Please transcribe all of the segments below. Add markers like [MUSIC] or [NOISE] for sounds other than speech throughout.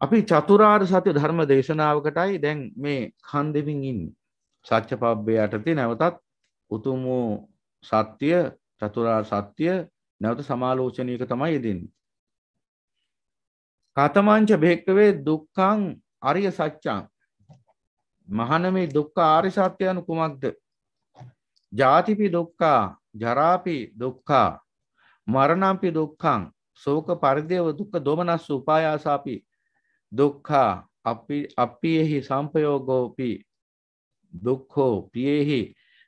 අපි චතුරාර් සත්‍ය ධර්ම දේශනාවකටයි දැන් මේ කන් දෙමින් ඉන්න සච්ච පබ්බය යටති නැවතත් උතුම් වූ සත්‍යය චතුරාර් සත්‍යය නැවත සමාලෝචනයක තමයි යෙදන්න. කතමංච භෙක්කවේ දුක්කං අරිය සච්චාන් මහන මේ දුක්කා ආරි සත්‍යයනු කුමක්ද ජාතිපි දුක්කා ජරාපි දුක්කා මරණම්පි දුක්කං සෝක පරිදයව දුක්ක දොමනස් උපායාසාපි දුක්ඛා අපි අපියෙහි සම්පයෝගෝපි දුක්ඛෝ පියෙහි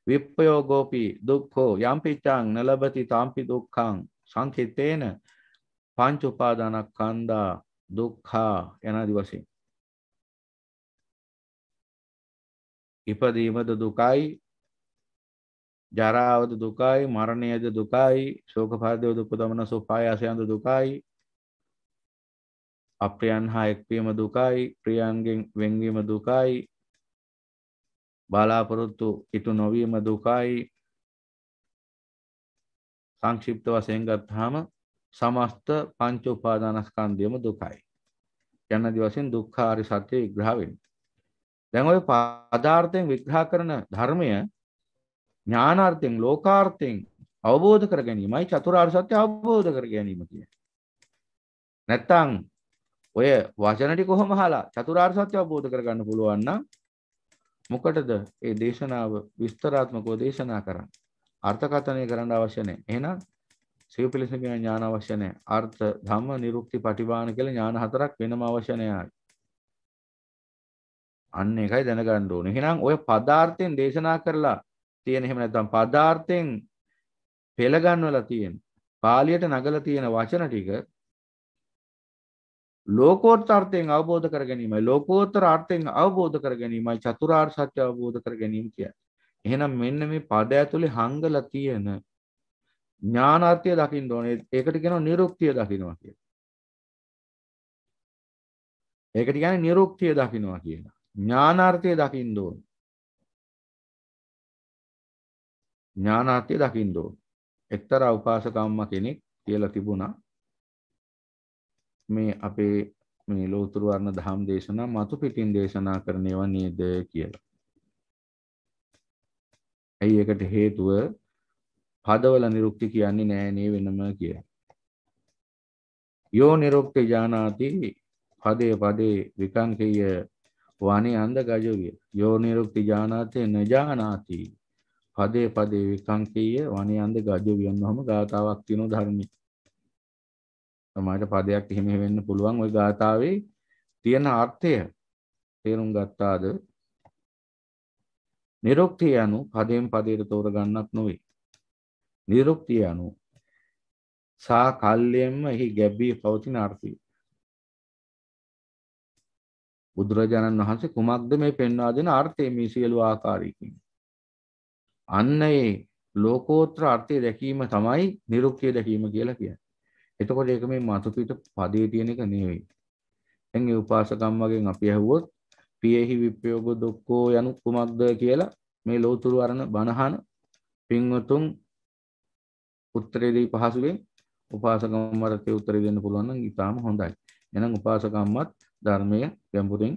විප්පයෝගෝපි දුක්ඛෝ යම්පිච්ඡං නලබති තාම්පි දුක්ඛං සංකිතේන පංච උපාදානස්කන්ධා දුක්ඛා යනාදි වශයෙන් ඉපදීමද දුකයි ජරාවද දුකයි මරණයද දුකයි ශෝක පරිදේව දුක්ඛ දමන සෝපායාසයන්ද දුකයි අප්‍රියන් හා එක්වීම දුකයි ප්‍රියන්ගෙන් වෙන්වීම දුකයි බලාපොරොත්තු ඉටු නොවීම දුකයි සංක්ෂිප්ත වශයෙන් ගත්තාම සමස්ත පංච උපාදානස්කන්ධයම දුකයි යන්නදි වශයෙන් දුක්ඛාරි සත්‍ය විග්‍රහ වෙන්නේ දැන් ඔය පදාර්ථයෙන් විග්‍රහ කරන ධර්මය ඥානාර්ථයෙන් ලෝකාර්ථයෙන් අවබෝධ කර ගැනීමයි චතුරාර්ය සත්‍ය අවබෝධ කර ගැනීම කියන්නේ නැත්තම් ඔය වචන ටික කොහොම අහලා චතුරාර්ය සත්‍ය අවබෝධ කරගන්න පුළුවන් නම් මොකටද ඒ දේශනාව විස්තරාත්මකව දේශනා කරන්නේ? අර්ථකථනය කරන්න අවශ්‍ය නැහැ. එහෙනම් සිව් පිළිසක ඥාන අවශ්‍ය නැහැ. අර්ථ ධම්ම නිරුක්ති පටිභාන කියලා ඥාන හතරක් වෙනම අවශ්‍ය නැහැ. අන්න ඒකයි දැනගන්න ඕනේ. එහෙනම් ඔය පදාර්ථයෙන් දේශනා කරලා තියෙන එහෙම නැත්නම් පදාර්ථයෙන් පෙළ ගන්නවලා තියෙන පාලියට නගලා තියෙන වචන ටික ලෝකෝත්තාර්ථයෙන් අවබෝධ කර ගැනීමයි ලෝකෝත්තර අර්ථයෙන් අවබෝධ කර ගැනීමයි චතුරාර්ය සත්‍ය අවබෝධ කර ගැනීම කියන්නේ. එහෙනම් මෙන්න මේ පද ඇතුලේ හංගලා තියෙන ඥානාර්ථය දකින්න ඕනේ. ඒකට කියනවා නිරුක්තිය දකින්නවා කියලා. ඒකට කියන්නේ නිරුක්තිය දකින්නවා කියලා. ඥානාර්ථය දකින්න ඕනේ. ඥානාර්ථය දකින්න ඕනේ. එක්තරා උපාසක අම්මා කෙනෙක් කියලා තිබුණා. මේ අපේ මේ ලෝතුරුවරණ දහම් දේශනා මතු පිටින් දේශනා කරනේවා නේද කියලා. ඇයි එකට හේතුව පදවල නිරුක්ති කියන්නේ නෑනේ වෙනම කිය. යෝ නිරුක්ති ජානාති පදේ පදේ විකංකය වනේ අන්ද ගජවිය. යෝ නිරුක්ති ජානාතය නජානාති පදේ පදේ විකංකය වනේ අන්ද ගජවියන් හොම ගාතාවක් තිනු ධර්මී සමහර පදයක් එහෙම වෙන්න පුළුවන් ওই ගාතාවේ තියෙන අර්ථය තේරුම් ගත්තාද? නිරුක්තිය anu පදයෙන් පදයට තෝරගන්නක් නොවේ. නිරුක්තිය anu සා කල්යෙන්ම එහි ගැඹී පවතින අර්ථය. බුදුරජාණන් වහන්සේ කුමක්ද මේ පෙන්වා දෙන අර්ථය මේ සියලු ආකාරයකින්. අන්න ඒ ලෝකෝත්තර අර්ථය දැකීම තමයි නිරුක්තිය දැකීම කියලා කියන්නේ. එතකොට ඒක මේ මතු පිට පදේ තියෙන එක නෙවෙයි. දැන් ඒ උපාසකම්මගෙන් අපි ඇහුවොත් පියෙහි විප්‍රයෝග දුක්ඛෝ යනු කුමක්ද කියලා මේ ලෝතුරු අරණ බණහන පින්වතුන් උත්තරේදී පහසුවෙන් උපාසකම්මරතේ උත්තර දෙන්න පුළුවන් නම් ඊටාම හොඳයි. එහෙනම් උපාසකම්මත් ධර්මයේ ගැඹුරින්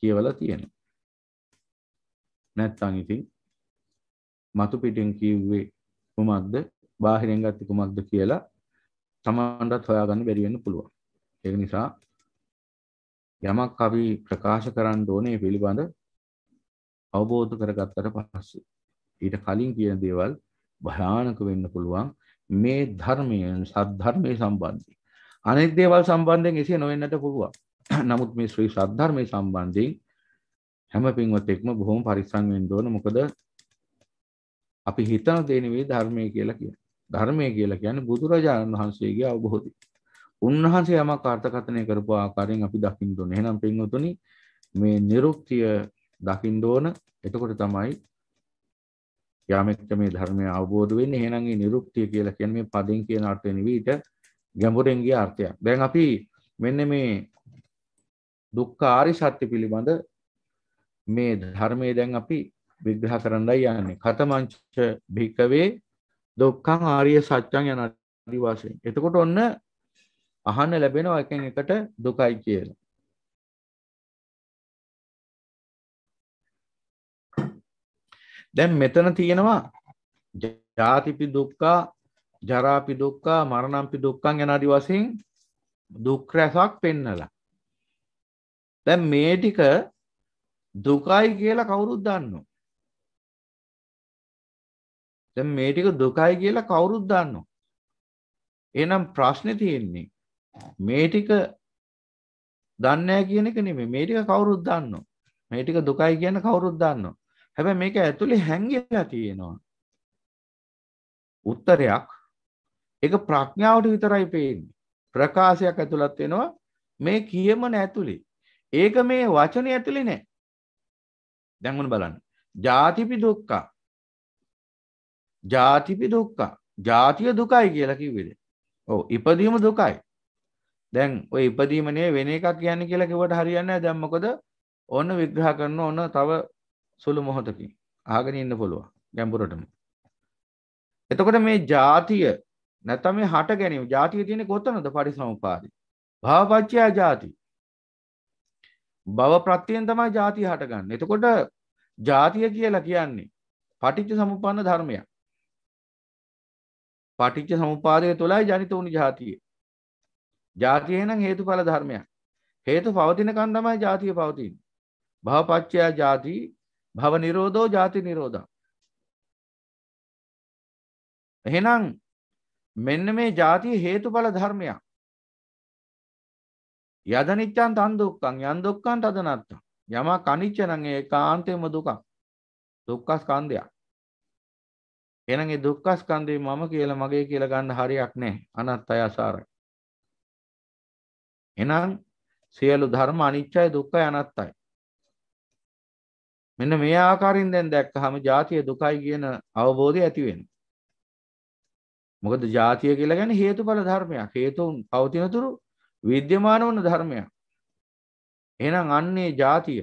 කියවලා තියෙනවා. නැත්තම් ඉතින් මතු පිටින් කිව්වේ කුමක්ද? බාහිරෙන් ගත්තේ කුමක්ද කියලා තමන්ටත් හොයාගන්න බැරිවෙන්න පුළුවන් ඒක නිසා යමක් අපි ප්‍රකාශ කරන්න ඕනේ පිළිබඳ අවබෝධ කරගත්තට පස්සේ ඊට කලින් කියන දේවල් භයානක වෙන්න පුළුවන් මේ ධර්මය සද්ධර්මය සම්බන්ධී අනෙක් දේවල් සම්බන්ධයෙන් එසේ නොවෙන්නට පුළුවන් නමුත් මේ ශ්‍රී සද්ධර්මය සම්බන්ධයෙන් හැම පින්වතෙක්ම බොහොම පරිස්සම් වෙන්න ඕන මොකද අපි හිතන දේ නෙවෙයි ධර්මය කියලා කියන්නේ ධර්මය කියලා කියන්නේ බුදුරජාණන් වහන්සේගේ අවබෝධය. උන්වහන්සේ යමක් අර්ථකථනය කරපු ආකාරයෙන් අපි දකින්න ඕනේ. එහෙනම් පින්වතුනි මේ නිරුක්තිය දකින්න ඕන. එතකොට තමයි යාමෙක්ට මේ ධර්මය අවබෝධ වෙන්නේ. එහෙනම් මේ නිරුක්තිය කියලා කියන්නේ මේ පදෙන් කියන අර්ථය නෙවෙයිට ගැඹුරෙන් ගිය අර්ථයක්. දැන් අපි මෙන්න මේ දුක්ඛ ආරි සත්‍ය පිළිබඳ මේ ධර්මයේ දැන් අපි විග්‍රහ කරන්නයි යන්නේ. කතමංච භික්කවේ දොක්කං ආරිය සච්චන් යන අදිවාසයෙන් එතකොට ඔන්න අහන්න ලැබෙනවා එකෙන් එකට දුකයි කියලා දැන් මෙතන තියෙනවා ජාතිපි දුක්කා ජරාපි දුක්කා මරණම්පි දුක්කං යන අදිවාසයෙන් දුක් රැසක් පෙන්නලා දැන් මේ ටික දුකයි කියලා කවුරුත් දන්නවා දැන් මේ ටික දුකයි කියලා කවුරුත් දන්නවා. එහෙනම් ප්‍රශ්නේ තියෙන්නේ මේ ටික දන්නේ නැහැ කියන එක නෙමෙයි. මේ ටික කවුරුත් දන්නවා. මේ ටික දුකයි කියන කවුරුත් දන්නවා. හැබැයි මේක ඇතුලේ හැංගිලා තියෙනවා. උත්තරයක් ඒක ප්‍රඥාවට විතරයි පේන්නේ. ප්‍රකාශයක් ඇතුළත් වෙනවා මේ කියමන ඇතුලේ. ඒක මේ වචනේ ඇතුලේ නෑ. දැන් මොන බලන්න. ජාතිපි දුක්ඛ ජාතිපි දුක්කා ජාතිය දුකයි කියලා කිව්වෙද ඕ ඉපදීම දුකයි දැන් ඔය ඉපදීමනේ වෙන එකක් කියන්න කියලා කිවට හරියන්න දැම්මකොද ඔන්න විග්‍රහ කරන්න ඔන්න තව සුළු මොහොතකින් ආගෙන ඉන්න පුළුවන් ගැම්පුරටම එතකොට මේ ජාතිය නැතම මේ හට ගැනීම ජාතිය තියෙන කොතනද පරිසම්පාදී භාවපච්චයා ජාති බව ප්‍රත්තියෙන් තමයි ජාතිය හටගන්න එතකොට ජාතිය කියලා කියන්නේ පටිච්ච සමුපන්න ධර්මයක් පටිච්ච සමුපාදය තුළයි ජනිත වුණු ජාතිය. ජාතිය නම් හේතුඵල ධර්මයක්. හේතු පවතිනකන් තමයි ජාතිය පවතින්නේ. භවපච්චය ජාති භව නිරෝධෝ ජාති නිරෝධං. එහෙනම් මෙන්න මේ ජාතිය හේතුඵල ධර්මයක්. යදනිච්ඡන් තන් දුක්ඛං යන් දුක්ඛං තදනත්තං යමක් අනිච්ච නම් ඒකාන්තයෙන්ම දුකක්. දුක්ඛ ස්කන්ධයක්. එහෙනම් මේ දුක්ඛ ස්කන්ධේ මම කියලා මගේ කියලා ගන්න හරියක් නැහැ. අනත්තය අසාරයි. එහෙනම් සියලු ධර්ම අනිච්චයි දුක්ඛයි අනත්තයි. මෙන්න මේ ආකාරයෙන් දැන් දැක්කහම ජාතිය දුකයි කියන අවබෝධය ඇති වෙනවා. මොකද ජාතිය කියලා කියන්නේ හේතුඵල ධර්මයක්. හේතුන් පවතින තුරු විද්‍යමාන වන ධර්මයක්. එහෙනම් අන්නේ ජාතිය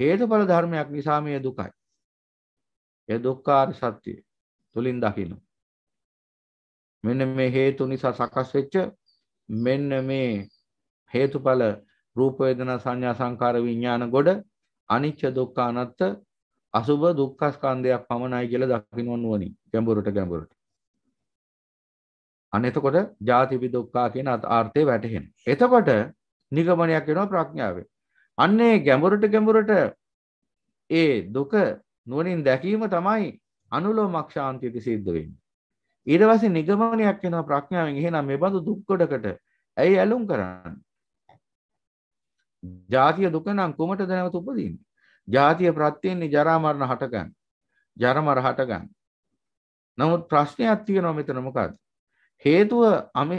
හේතුඵල ධර්මයක් නිසා මේ දුකයි. ඒ දුක්ඛාර සත්‍යය. තුලින් දකින්න. මෙන්න මේ හේතු නිසා සකස් වෙච්ච මෙන්න මේ හේතුඵල රූප වේදනා සංඥා සංකාර විඥාන ගොඩ අනිච්ච දුක්ඛ අනත්ත අසුභ දුක්ඛ ස්කන්ධයක් පමණයි කියලා දකින්න ඕනෝනි ගැඹුරට ගැඹුරට. අන්න එතකොට ජාතිපි දුක්ඛා කියන අර්ථය වැටහෙන. එතකොට නිගමනයක් වෙනවා ප්‍රඥාවෙන්. අන්නේ ගැඹුරට ගැඹුරට ඒ දුක නුවණින් දැකීම තමයි අනුලෝමක්ෂාන්තියති සිද්ධ වෙන්නේ. ඊට පස්සේ නිගමනයක් වෙනවා ප්‍රඥාවෙන් එහෙනම් මේ බඳු දුක් කොටකට ඇයි ඇලුම් කරන්නේ? ජාතිය දුක නම් කොමටද නැවත උපදින්නේ? ජාතිය ප්‍රත්‍යයෙන්නේ ජරා මරණ හටගන්න. ජරමර හටගන්න. නමුත් ප්‍රශ්නයක් තියෙනවා මෙතන මොකද්ද? හේතුව අමි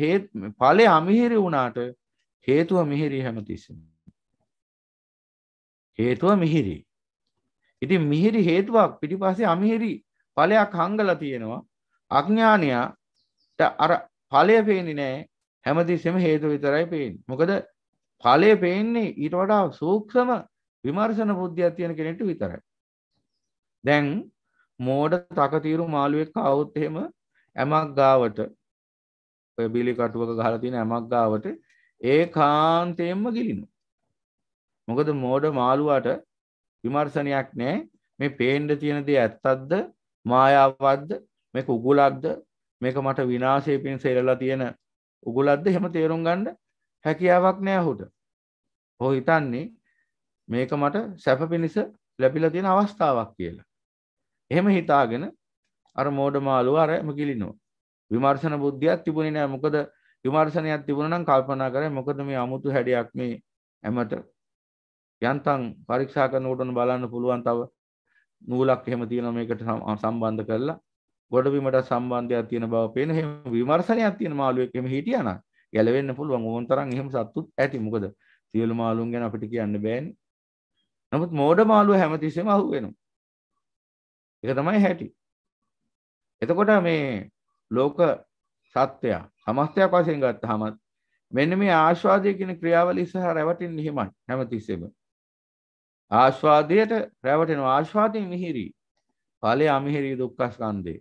හේ ඵලය අමිහිරි වුණාට හේතුව මිහිරි හැමතිස්සෙම. හේතුව මිහිරි. ඉතින් මිහිරි හේතුවක් පිටිපස්සේ අමිහිරි ඵලයක් හංගලා තියෙනවා. අඥානයට අර ඵලය පේන්නේ නැහැ. හැමතිස්සෙම හේතු විතරයි පේන්නේ. මොකද ඵලය පේන්නේ ඊට වඩා සූක්ෂම විමර්ශන බුද්ධියක් තියෙන කෙනෙක්ට විතරයි. දැන් මෝඩ තකතිරු මාළුවෙක් ආවොත් එහෙම ඇමක් ගාවට ඔය බිලි කටුවක ගහලා තියෙන ඇමක් ගාවට ඒකාන්තයෙන්ම ගිලිනවා. මොකද මෝඩ මාළුවාට විමර්ශනයක් නැහැ. මේ පේන්න තියෙන දේ ඇත්තක්ද? මායාවක්ද? මේක උගුලක්ද? මේක මට විනාශයේ පිණිස එළලා තියෙන උගුලක්ද? එහෙම තේරුම් ගන්න හැකියාවක් නැහැ ඔහුට. ඔහු හිතන්නේ මේක මට සැප පිණිස ලැබිලා තියෙන අවස්ථාවක් කියලා. එහෙම හිතාගෙන අර මෝඩ මාළුව අරම කිලිනවා. විමර්ශන බුද්ධියක් තිබුණේ නැහැ. මොකද විමර්ශනයක් තිබුණා නම් කල්පනා කරේ මොකද මේ 아무තු හැඩයක් මේ ඇමට යන්තම් පරීක්ෂා කරනකොට බලන්න පුළුවන් තව නූලක් එහෙම තියෙනවා මේකට සම්බන්ධ කරලා ගොඩබිමට සම්බන්ධයක් තියෙන බව පේන එහෙම විමර්ශනයක් තියෙන මාළුවෙක් එහෙම හිටියානම් ගැලවෙන්න පුළුවන් ඕන තරම් එහෙම සත්තුත් ඇති මොකද සියලු මාළුන් ගැන අපිට කියන්න බෑනේ නමුත් මෝඩ මාළුව හැමතිස්සෙම අහු වෙනවා ඒක තමයි හැටි එතකොට මේ ලෝක සත්‍යය සමස්තයක් වශයෙන් ගත්තහම මෙන්න මේ ආශ්වාදය කියන ක්‍රියාවලිය සහ රැවටිල්ල හිමයි හැමතිස්සෙම ආශ්වාදයට රැවටෙන ආශ්වාදය මිහිරි ඵලයේ අමිහිරි දුක්ඛස්කන්ධේ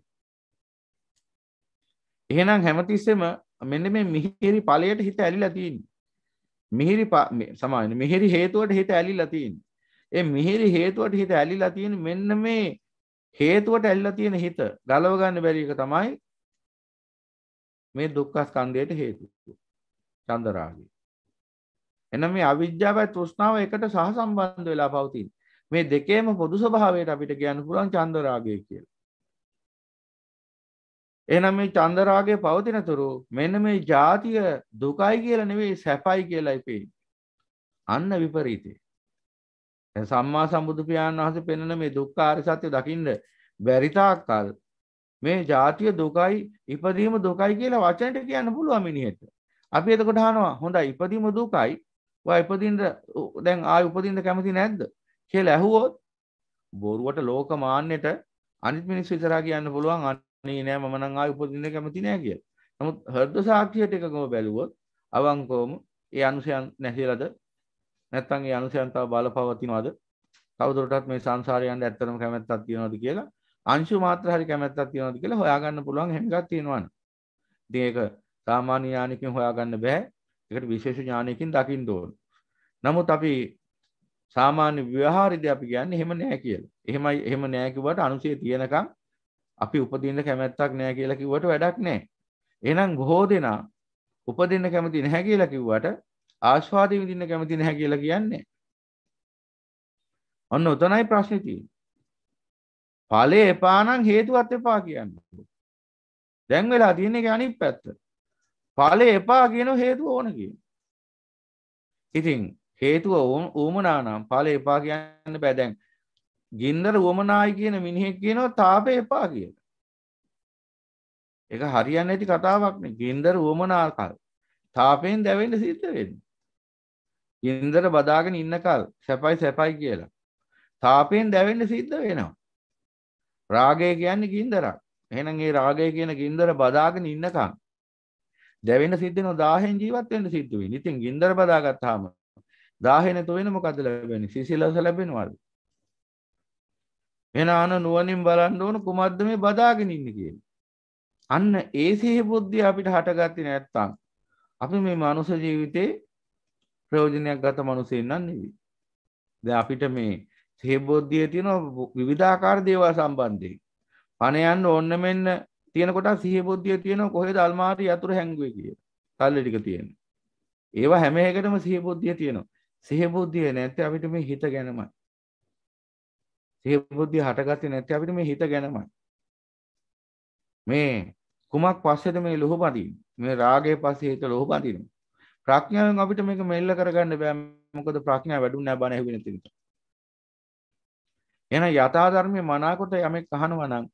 එහෙනම් හැමතිස්සෙම මෙන්න මේ මිහිරි ඵලයට හිත ඇලිලා තියෙන්නේ මිහිරි සමාන මිහිරි හේතුවට හිත ඇලිලා තියෙන්නේ ඒ මිහිරි හේතුවට හිත ඇලිලා තියෙන්නේ මෙන්න මේ හේතුවට ඇලිලා තියෙන හිත ගලව ගන්න බැරි එක තමයි මේ දුක්ඛස්කන්ධයට හේතුව චන්දරාගය එනම් මේ අවිද්‍යාවයි තෘෂ්ණාව එකට සහසම්බන්ධ වෙලා පවතින. මේ දෙකේම පොදු ස්වභාවයට අපිට කියන්න පුළුවන් චන්දරාගය කියලා. එහෙනම් මේ චන්දරාගය පවතිනතුරු මෙන්න මේ ජාතිය දුකයි කියලා නෙවෙයි සැපයි කියලායි පේන්නේ. අන්න විපරීතේ. සම්මා සම්බුදු පියාණන් වහන්සේ පෙන්වන මේ දුක්ඛාර සත්‍ය දකින්න බැරි තාක්කල් මේ ජාතිය දුකයි ඉපදීම දුකයි කියලා වචනෙට කියන්න පුළුවන් මිනිහෙට. අපි එතකොට අහනවා හොඳයි ඉපදීම දුකයි ඔයා ඉපදින්න දැන් ආය උපදින්න කැමති නැද්ද කියලා ඇහුවොත් බොරුවට ලෝක මාන්නයට අනිත් මිනිස්සු ඉතරා කියන්න පුළුවන් අනේ නෑ මම නම් ආය උපදින්න කැමති නෑ කියලා. නමුත් හෘද සාක්ෂියට එකකම බැලුවොත් අවංකවම ඒ අනුසයන් නැහිලාද නැත්නම් ඒ අනුසයන් තව බලපවතිනවද? කවුදොරටත් මේ සංසාරේ යන්න ඇත්තටම කැමැත්තක් තියනවද කියලා අංශු මාත්‍ර හරි කැමැත්තක් තියනවද කියලා හොයාගන්න පුළුවන් හැම එකක් තියෙනවනේ. ඉතින් ඒක සාමාන්‍ය යානිකෙන් හොයාගන්න බෑ. ඒකට විශේෂ ඥානයකින් දකින්න ඕන. නමුත් අපි සාමාන්‍ය ව්‍යවහාරයේදී අපි කියන්නේ එහෙම නෑ කියලා. එහෙමයි එහෙම නෑ කිව්වට අනුසය තියෙනකම් අපි උපදින්න කැමැත්තක් නෑ කියලා කිව්වට වැඩක් නෑ. එහෙනම් බොහෝ දෙනා උපදින්න කැමති නැහැ කියලා කිව්වට ආස්වාදයෙන් විඳින්න කැමති නැහැ කියලා කියන්නේ. ඔන්න උතනයි ප්‍රශ්නේ තියෙන්නේ. ඵලේ එපා නම් හේතුවත් එපා කියන්නේ. දැන් වෙලා තියෙන එක අනිත් පැත්ත. ඵලය එපා කියන හේතුව ඕන කිය. ඉතින් හේතුව ඌමනානම් ඵලය එපා කියන්න බෑ දැන් ගින්දර උවමනායි කියන මිනිහෙක් කියනවා තාපය එපා කියලා. ඒක හරියන්නේ නැති කතාවක් නේ. ගින්දර උවමනාකල් තාපයෙන් දැවෙන්න සිද්ධ වෙන්නේ. ගින්දර බදාගෙන ඉන්නකල් සැපයි සැපයි කියලා. තාපයෙන් දැවෙන්න සිද්ධ වෙනවා. රාගය කියන්නේ ගින්දරක්. එහෙනම් ඒ රාගය කියන ගින්දර බදාගෙන ඉන්නකම් දැවෙන්න සිද්ධ වෙනවා දාහෙන් ජීවත් වෙන්න සිද්ධ වෙන්නේ. ඉතින් ගින්දර බදාගත්තාම දාහේ නැතු වෙන මොකද ලැබෙන්නේ? සිසිලස ලැබෙනවද? එන අන නුවණින් බලන්න ඕන කුමද්ද මේ බදාගෙන ඉන්නේ කියන්නේ. අන්න ඒ සිහි බුද්ධිය අපිට හටගත්තේ නැත්තම් අපි මේ මනුස්ස ජීවිතේ ප්‍රයෝජනයක් ගත මනුස්සෙන් නම් නෙවෙයි. දැන් අපිට මේ සිහි බුද්ධිය තියෙන විවිධාකාර දේවල් සම්බන්ධයෙන් පණ යන්න ඕන්න මෙන්න තියෙනකොට සිහ බුද්ධිය තියෙන කොහෙද අල්මාරි අතුර හැංගුවේ කිය තල්ල ටික තියෙන ඒවා හැම එකටම සිහ බුද්ධිය තියෙනවා සිහ බුද්ධිය නැත්නම් අපිට මේ හිත ගැනමයි සිහ බුද්ධිය හටගත්තේ නැත්නම් අපිට මේ හිත ගැනමයි මේ කුමක් පස්සේද මේ ලොහ බඳින්නේ මේ රාගයේ පස්සේ හිත ලොහ බඳිනවා ප්‍රඥාවෙන් අපිට මේක මෙල්ල කරගන්න බෑ මොකද ප්‍රඥාව වැඩුන්නේ නැහැ බණ ඇහුවේ නැති නිසා. එහෙනම් යථා ධර්මයේ මනාකොට යමෙක් අහනවා නම්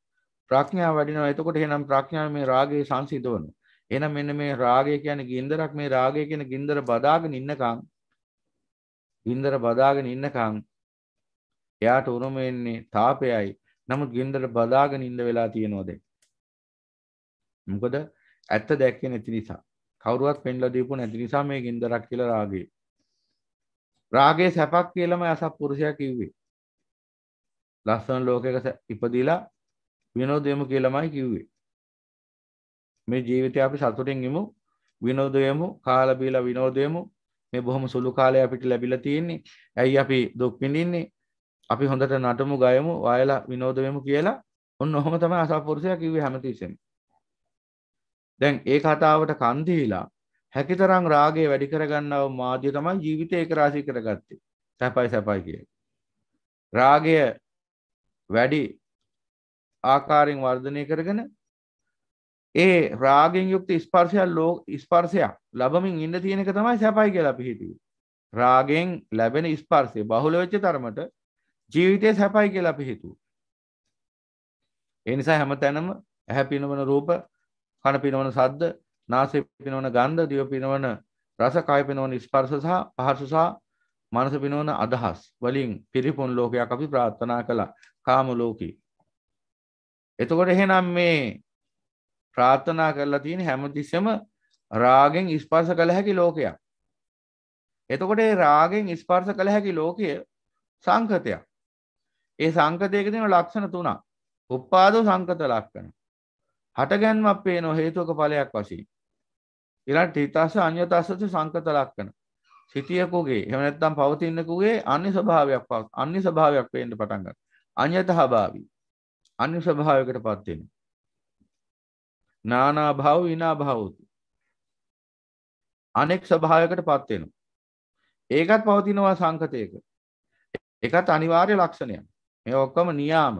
ප්‍රඥාව වැඩිනවා. එතකොට එහෙනම් ප්‍රඥාව මේ රාගයේ සංසිඳවනවා. එහෙනම් මෙන්න මේ රාගය කියන්නේ ගින්දරක්. මේ රාගය කියන ගින්දර බදාගෙන ඉන්නකම් ගින්දර බදාගෙන ඉන්නකම් එයාට උරුම වෙන්නේ තාපයයි. නමුත් ගින්දර බදාගෙන ඉන්න වෙලා තියෙනවා දැන්. මොකද ඇත්ත දැක්කේ නැති නිසා. කවුරුවත් පෙන්ලා දීපු නැති නිසා මේ ගින්දරක් කියලා රාගය. රාගයේ සැපක් කියලාම අසත්පුරුෂයා කිව්වේ. ලස්සන ලෝකයක ඉපදිලා විනෝදයමු කියලමයි කිව්වේ මේ ජීවිතය අපි සතුටින් ඉමු විනෝදයමු කාලා බීලා විනෝදයමු මේ බොහොම සුළු කාලයක් අපිට ලැබිලා තියෙන්නේ ඇයි අපි දුක් විඳින්නේ අපි හොඳට නටමු ගයමු වයලා විනෝද වෙමු කියලා ඔන්න ඔහොම තමයි අසපුරුෂයා කිව්වේ හැමතිස්සෙම දැන් ඒ කතාවට කන් දීලා හැකිතරම් රාගය වැඩි කරගන්නව මාධ්‍ය තමයි ජීවිතය ඒක රාශී කරගත්තේ සැපයි සැපයි කියේ රාගය වැඩි ආකාරයෙන් වර්ධනය කරගෙන ඒ රාගෙන් යුක්ත ස්පර්ශයක් ලෝ ස්පර්ශයක් ලබමින් ඉන්න තියෙන එක තමයි සැපයි කියලා අපි හිතුවේ. රාගෙන් ලැබෙන ස්පර්ශය බහුල වෙච්ච තරමට ජීවිතය සැපයි කියලා අපි හිතුවා. ඒ නිසා හැමතැනම ඇහැ පිනවන රූප, කන පිනවන ශබ්ද, නාසය පිනවන ගන්ධ, දිව පිනවන රස, කය පිනවන ස්පර්ශ සහ පහස සහ මනස පිනවන අදහස් වලින් පිරිපුන් ලෝකයක් අපි ප්‍රාර්ථනා කළා. කාම ලෝකේ එතකොට එහෙනම් මේ ප්‍රාර්ථනා කරලා තියෙන හැමතිස්සෙම රාගෙන් ස්පර්ශ කළ හැකි ලෝකයක්. එතකොට ඒ රාගෙන් ස්පර්ශ කළ හැකි ලෝකය සංකතයක්. ඒ සංකතයක තියෙන ලක්ෂණ තුනක්. උපාදෝ සංකත ලක්ෂණ. හටගැන්මක් පේනෝ හේතුක ඵලයක් වශයෙන්. ඊළඟ තිතස අඤ්‍යතසස සංකත ලක්ෂණ. සිටියකුගේ එහෙම නැත්නම් පවතිනකුගේ අන්‍ය ස්වභාවයක් අන්‍ය ස්වභාවයක් වෙන්න පටන් ගන්නවා. අඤ්‍යතහභාවී. අන්‍ය ස්වභාවයකටපත් වෙනවා. නානා භව විනා භවති. අනෙක් ස්වභාවයකටපත් වෙනවා. ඒකත් පවතිනවා සංකතයක. ඒකත් අනිවාර්ය ලක්ෂණයක්. මේ ඔක්කොම නියාම.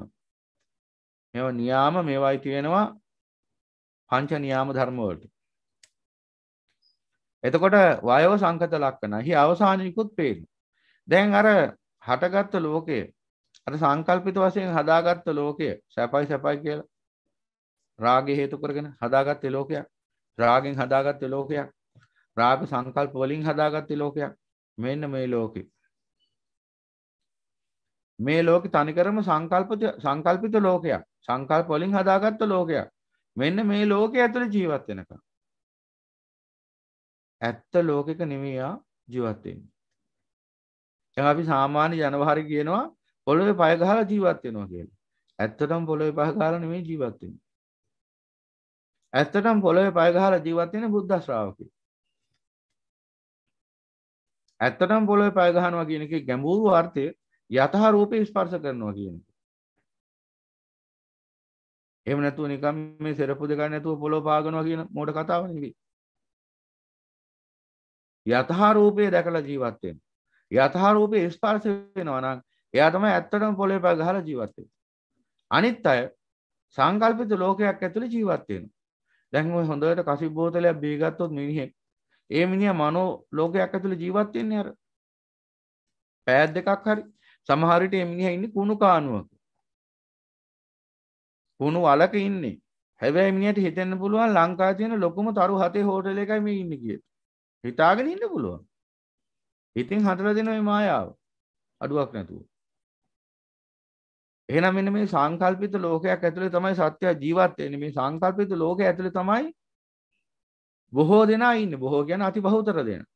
මේව නියාම මේවා ඉති වෙනවා පංච නියාම ධර්ම වලට. එතකොට වයව සංකත ලක්කන හි අවසානයකුත් පේන. දැන් අර හටගත්ත ලෝකය අර සංකල්පිත වශයෙන් හදාගත්ත ලෝකය සැපයි සැපයි කියලා රාගය හේතු කරගෙන හදාගත්තේ ලෝකයක් රාගෙන් හදාගත්තේ ලෝකයක් රාග සංකල්ප වලින් හදාගත්තේ ලෝකයක් මෙන්න මේ ලෝකෙ මේ ලෝකෙ තනිකරම සංකල්පිත සංකල්පිත ලෝකයක් සංකල්ප වලින් හදාගත්ත ලෝකයක් මෙන්න මේ ලෝකයේ ඇතුළේ ජීවත් වෙනකම් ඇත්ත ලෝකෙක නෙමෙයි ආ ජීවත් වෙන්නේ. දැන් අපි සාමාන්‍ය ජනවහරි කියනවා පොළොවේ පය ගහලා ජීවත් වෙනවා කියලා. ඇත්තටම පොළොවේ පය ගහලා නෙමෙයි ජීවත් වෙන්නේ. ඇත්තටම පොළොවේ පය ගහලා ජීවත් වෙන බුද්ධ ශ්‍රාවකයෙක්. ඇත්තටම පොළොවේ පය ගහනවා කියන එකේ ගැඹුරු අර්ථය යතහ රූපේ ස්පර්ශ කරනවා කියන එක. එහෙම නැතුව නිකම් මේ සෙරපු දෙක නැතුව පොළොව පාගනවා කියන මෝඩ කතාව නෙවෙයි. යතහ රූපේ දැකලා ජීවත් වෙන්න. යතහ රූපේ ස්පර්ශ වෙනවා නම් එයා තමයි ඇත්තටම පොළේ පා ගහලා ජීවත් වෙන්නේ. අනිත් අය සංකල්පිත ලෝකයක් ඇතුළේ ජීවත් වෙනවා. දැන් ඔය හොඳට කසිබ් බෝතලයක් බීගත්තොත් මිනිහෙක් ඒ මිනිහා මනෝ ලෝකයක් ඇතුළේ ජීවත් වෙන්නේ අර පෑද් දෙකක් හරි සමහර විට මේ මිනිහා ඉන්නේ කුණු කානුවක. කුණු වලක ඉන්නේ. හැබැයි මිනිහට හිතෙන්න පුළුවන් ලංකාවේ තියෙන ලොකුම තරු හතේ හෝටල් එකයි මේ ඉන්නේ කියලා. හිතාගෙන ඉන්න පුළුවන්. ඉතින් හතර දෙන ওই මායාව අඩුවක් නැතුව. එහෙනම් මෙන්න මේ සංකල්පිත ලෝකයක් ඇතුලේ තමයි සත්‍ය ජීවත් වෙන්නේ. මේ සංකල්පිත ලෝකයේ ඇතුලේ තමයි බොහෝ දෙනා ඉන්නේ. බොහෝ කියන්නේ අති බහුතර දෙනා.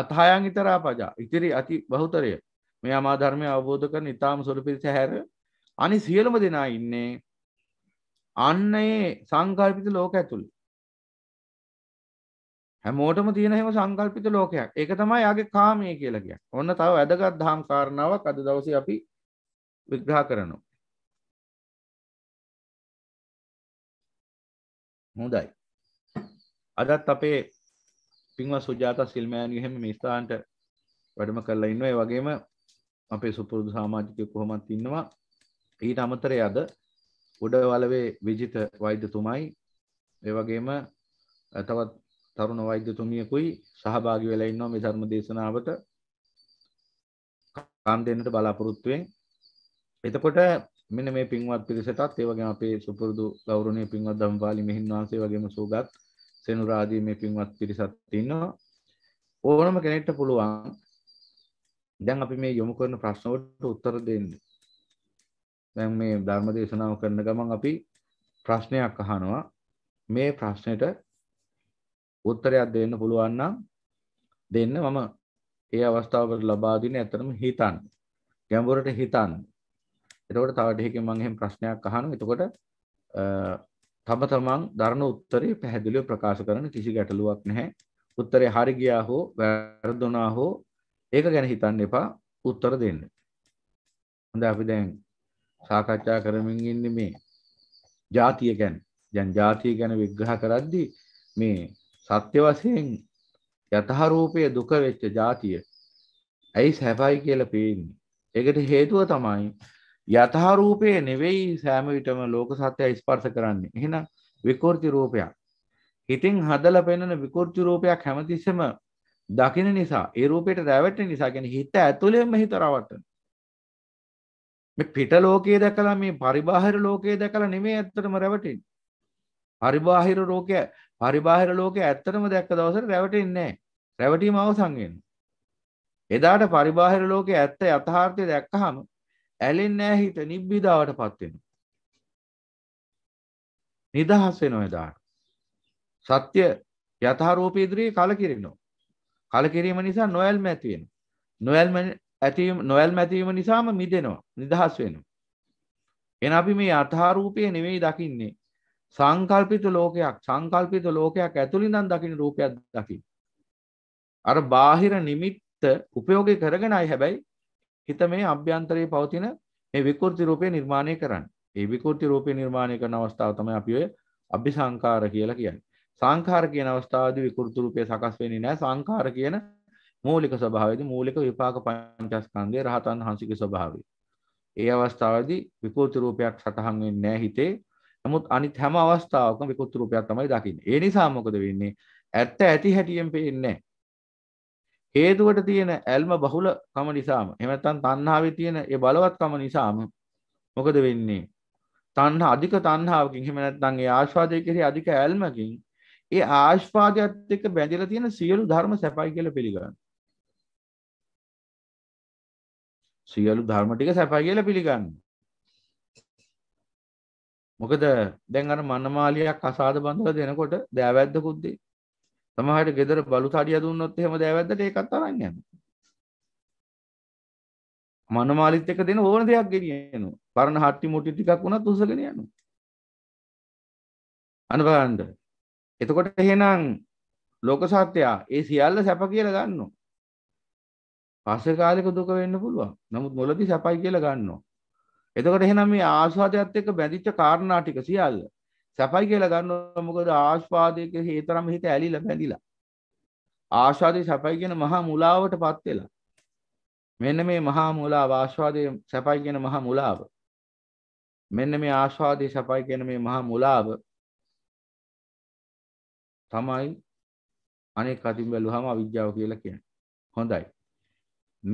අතහයන් ඉතරා පජා. ඉතිරි අති බහුතරය. මේ අමා ධර්මය අවබෝධ කරන ඊටාම සොළු පිරිස හැර අනි සියලුම දෙනා ඉන්නේ අන්න ඒ සංකල්පිත ලෝක ඇතුළේ. හැමෝටම තියෙන හැම සංකල්පිත ලෝකයක්. ඒක තමයි යාගේ කාමය කියලා කියන්නේ. ඔන්න තව වැදගත් ධාම් කාරණාවක් අද දවසේ අපි විග්‍රහ කරනවා. හොඳයි. අදත් අපේ පින්වත් සුජාතා සිල්මෑණිය හැම මේ ස්ථානට වැඩම කරලා ඉන්නවා. ඒ වගේම අපේ සුපුරුදු සමාජිකයෝ කොහොමත් ඉන්නවා. ඊට අමතරේ අද උඩවලවේ විජිත වෛද්‍යතුමයි ඒ වගේම තවත් තරුණ වෛද්‍යතුමියකුයි සහභාගී වෙලා ඉන්නවා මේ ධර්ම දේශනාවට කන් දෙන්නට බලාපොරොත්තු වෙන්නේ එතකොට මෙන්න මේ පින්වත් පිරිසටත් ඒ වගේම අපේ සුපුරුදු ගෞරවනීය පින්වත් ධම්පාලි මෙහින් වහන්සේ වගේම සූගත් සෙනුරාදී මේ පින්වත් පිරිසත් ඉන්නවා ඕනම කෙනෙක්ට පුළුවන් දැන් අපි මේ යොමු කරන ප්‍රශ්න වලට උත්තර දෙන්න දැන් මේ ධර්ම දේශනාව කරන ගමන් අපි ප්‍රශ්නයක් අහනවා මේ ප්‍රශ්නෙට උත්තරයක් දෙන්න පුළුවන් නම් දෙන්න මම ඒ අවස්ථාවට ලබා දෙන්නේ ඇත්තටම හිතන්න ගැඹුරට හිතන්න එතකොට තව ටිකකින් මම එහෙම ප්‍රශ්නයක් අහනවා. එතකොට තම තමන් දරන උත්තරේ පැහැදිලිව ප්‍රකාශ කරන කිසි ගැටලුවක් නැහැ. උත්තරේ හරි ගියා හෝ වැරදුනා හෝ ඒක ගැන හිතන්න එපා. උත්තර දෙන්න. හොඳ අපි දැන් සාකච්ඡා කරමින් ඉන්නේ මේ ಜಾතිය ගැන. දැන් ಜಾතිය ගැන විග්‍රහ කරද්දී මේ සත්‍ය වශයෙන් යථාරූපයේ දුක වෙච්ච ಜಾතිය ඇයි සැපයි කියලා පේන්නේ. ඒකට හේතුව තමයි යථහාරූපය නෙවෙයි සෑමවිටම ලෝක සත්‍යය ස්පර්ස කරන්නේ එහෙන විකෘති රූපයක් හිතින් හදල පෙන්න්නන විකෘති රූපයක් හැමතිස්සම දකින නිසා ඒ රූපයට රැවැට නිසා ගැන හිත ඇතුළෙම හිතරවටන මේ පිට ලෝකයේ දැකලා මේ පරිබාහිර ලෝකයේ දැකලා නෙමේ ඇත්තටම රැවටින් පරිබාහිර ලෝකය පරිබාහිර ලෝකය ඇත්තටම දැක්ක දවසට රැවටින්නේ රැවටීම අවසන් වෙනවා එදාට පරිබාහිර ලෝකයේ ඇත්ත යථාර්ථය දැක්කහම ඇලෙන්නේ නැහැ හිත නිබ්බිදාවටපත් වෙනවා. නිදහස් වෙනවා එදාට. සත්‍ය යථාරූපී ඉදිරියේ කලකිරිනවා. කලකිරීම නිසා නොයල්ම ඇති වෙනවා. නොයල්ම ඇතිවීම නොයල්ම ඇතිවීම නිසාම මිදෙනවා. නිදහස් වෙනවා. එහෙනම් අපි මේ යථාරූපය නෙවෙයි දකින්නේ. සංකල්පිත ලෝකයක් සංකල්පිත ලෝකයක් ඇතුළින් නම් දකින්න රූපයක් දකින්න. අර බාහිර නිමිත්ත උපයෝගය කරගෙනයි හැබැයි හිත මේ අභ්‍යන්තරයේ පවතින මේ විකෘති රූපය නිර්මාණය කරන්නේ. ඒ විකෘති රූපය නිර්මාණය කරන අවස්ථාව තමයි අපි ඔය අභිසංකාර කියලා කියන්නේ. සංඛාර කියන අවස්ථාවේදී විකෘති රූපය සකස් වෙන්නේ නැහැ. සංඛාර කියන මූලික ස්වභාවයේදී මූලික විපාක පංචස්කන්ධයේ රහතන් වහන්සේගේ ස්වභාවය. ඒ අවස්ථාවේදී විකෘති රූපයක් සටහන් වෙන්නේ නැහැ හිතේ. නමුත් අනිත් හැම අවස්ථාවකම විකෘති රූපයක් තමයි දකින්නේ. ඒ නිසා මොකද වෙන්නේ? ඇත්ත ඇති හැටියෙන් පේන්නේ නැහැ. හේතුවට තියෙන ඇල්ම බහුලකම නිසාම එහෙම නැත්නම් තණ්හාවේ තියෙන ඒ බලවත්කම නිසාම මොකද වෙන්නේ තණ්හා අධික තණ්හාවකින් එහෙම නැත්නම් ඒ ආස්වාදයේ කෙරෙහි අධික ඇල්මකින් ඒ ආස්වාදයත් එක්ක බැඳලා තියෙන සියලු ධර්ම සැපයි කියලා පිළිගන්න සියලු ධර්ම ටික සැපයි කියලා පිළිගන්න මොකද දැන් අර මනමාලියක් අසාද බඳලා දෙනකොට දෑවැද්ද කුද්දේ තමහට ගෙදර බලු තඩිය දුන්නොත් එහෙම දෑවැද්දට ඒකත් අරන් යනවා. මනමාලිත් එක දෙන ඕන දෙයක් ගෙනියනවා. පරණ හට්ටි මුටි ටිකක් වුණත් උසගෙන යනවා. අන්න බලන්න. එතකොට එහෙනම් ලෝක සත්‍යයා ඒ සියල්ල සැප කියලා ගන්නවා. පස්සේ කාලෙක දුක වෙන්න පුළුවන්. නමුත් මුලදී සැපයි කියලා ගන්නවා. එතකොට එහෙනම් මේ ආස්වාදයත් එක්ක බැඳිච්ච කාරණා ටික සියල්ල සැපයි කියලා ගන්න මොකද ආශ්වාදයක හේතරම් හිත ඇලිලා බැඳිලා ආශාදය සැපයි කියන මහා මුලාවට පත් වෙලා මෙන්න මේ මහා මුලාව ආශ්වාදය සැපයි කියන මහා මුලාව මෙන්න මේ ආශ්වාදය සැපයි කියන මේ මහා මුලාව තමයි අනෙක් අතින් බැලුවාම අවිද්‍යාව කියලා කියන්නේ හොඳයි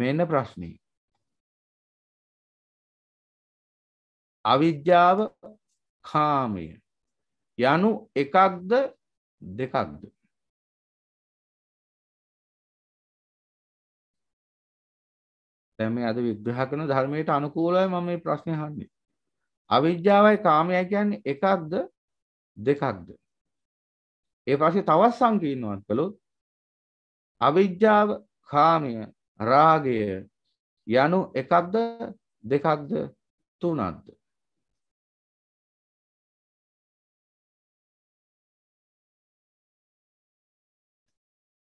මෙන්න ප්‍රශ්නේ අවිද්‍යාව කාමය යනු එකක්ද දෙකක්ද තැම අද විග්‍රහ කන ධර්මයට අනුකූලයි මම මේ ප්‍රශ්නය හන්නේ අවිද්‍යාවයි කාමය කියන්නේ එකක්ද දෙකක්ද ඒ පස්සේ තවත් සංකීර්ණවත් කළොත් අවිද්‍යාව කාමය රාගය යනු එකක්ද දෙකක්ද තුනක්ද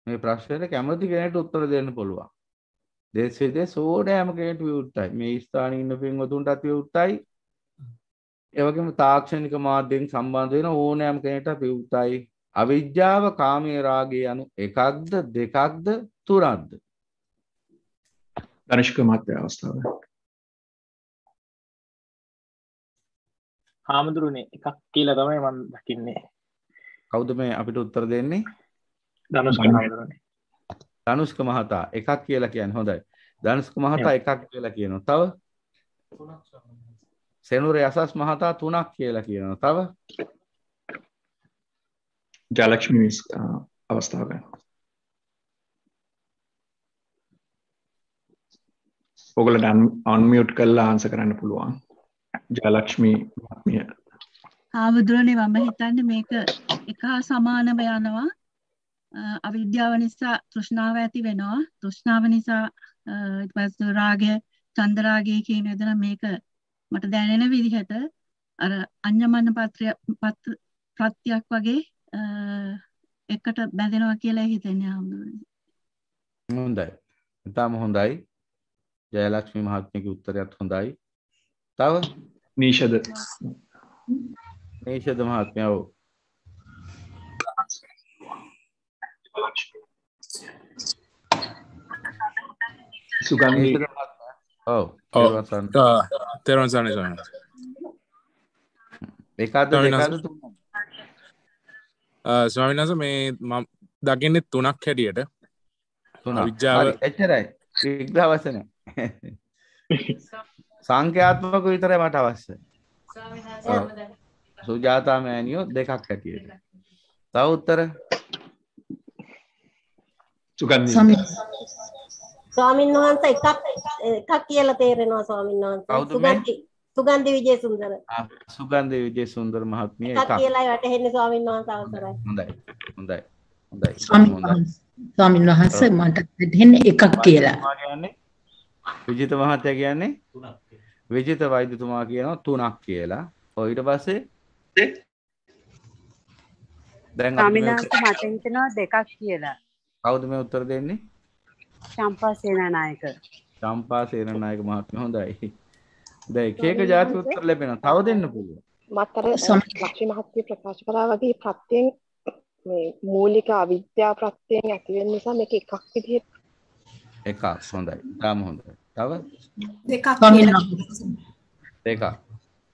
මේ ප්‍රශ්නයට කැමති කෙනෙට උත්තර දෙන්න පුළුවන් දෙස් විදේශ ඕනෑම කෙනෙට විවෘත්තයි මේ ස්ථානයේ ඉන්න පින්වතුන්ටත් විවෘත්තයි ඒ වගේම තාක්ෂණික මාධ්‍යයෙන් සම්බන්ධ වෙන ඕනෑම කෙනෙට විවෘත්තයි අවිද්‍යාව කාමයේ රාගය යනු එකක්ද දෙකක්ද තුනක්ද දනිෂ්ක මාත්‍ය අවස්ථාව හාමුදුරනේ එකක් කියලා තමයි මම දකින්නේ කවුද මේ අපිට උත්තර දෙන්නේ ධනුෂ්ක මහතුරුනේ. ධනුෂ්ක මහතා එකක් කියලා කියන්නේ හොඳයි. ධනුෂ්ක මහතා එකක් කියලා කියනවා. තව සෙනුර යසස් මහතා තුනක් කියලා කියනවා. තව ජයලක්ෂ්මී අවස්ථාව ගන්නවා. ඔගලට අන්මියුට් කල්ලා ආන්ස කරන්න පුළුවන් ජයලක්ෂ්මී මත්මිය ආවුදුරනේ මම හිතන්නේ මේක එක හා සමානව යනවා අවිද්‍යාව නිසා තෘෂ්ණාව ඇති වෙනවා තෘෂ්ණාව නිසා ඊට පස්සේ රාගය චන්දරාගය කියන විදිහට මේක මට දැනෙන විදිහට අර අඤ්ඤමන්න පත්‍රය ප්‍රත්‍යක් වගේ එකට බැඳෙනවා කියලා හිතෙනවා හඳුනන්නේ හොඳයි ඉතාම හොඳයි ජයලක්ෂ්මී මහත්මියගේ උත්තරයත් හොඳයි තව නීෂද නීෂද මහත්මයා ඔව් සුගන්ධ ඔව් තෙරුවන් සරණයි ස්වාමීන් වහන්සේ ඒකද ඒකද ස්වාමීන් වහන්සේ මේ මම දකින්නේ තුනක් හැටියට විද්‍යාව එච්චරයි විග්‍රහ අවශ්‍ය නැහැ [LAUGHS] සංඛ්‍යාත්මක විතරයි මට අවශ්‍ය ස්වාමීන් වහන්සේ සුජාතා මෑනියෝ දෙකක් හැටියට තව උත්තර සුගන්ධ ස්වාමීන් වහන්සේ එකක් එකක් කියලා තේරෙනවා ස්වාමීන් වහන්සේ සුගන්ධි සුගන්ධි විජේසුන්දර සුගන්ධි විජේසුන්දර මහත්මිය එකක් කියලා වැටහෙන්නේ ස්වාමීන් වහන්සේ අවසරයි හොඳයි හොඳයි හොඳයි ස්වාමීන් වහන්සේ මට වැටහෙන්නේ එකක් කියලා කියන්නේ විජිත මහත්තයා කියන්නේ විජිත වෛද්‍යතුමා කියනවා තුනක් කියලා ඔය ඊට පස්සේ දැන් අපි මට හිතෙනවා දෙකක් කියලා කවුද මේ උත්තර දෙන්නේ? චම්පා සේනානායක. චම්පා සේනානායක මහත්මිය හොඳයි. දැන් එක එක જાති උත්තර ලැබෙනවා. තව දෙන්න පුළුවන්. මතර ලක්ෂ්මී මහත්මිය ප්‍රකාශ කරා වගේ ප්‍රත්‍යයෙන් මේ මූලික අවිද්‍යා ප්‍රත්‍යයෙන් ඇති වෙන නිසා මේක එකක් විදිහට එකක් හොඳයි. තාම හොඳයි. තව දෙකක් දෙකක්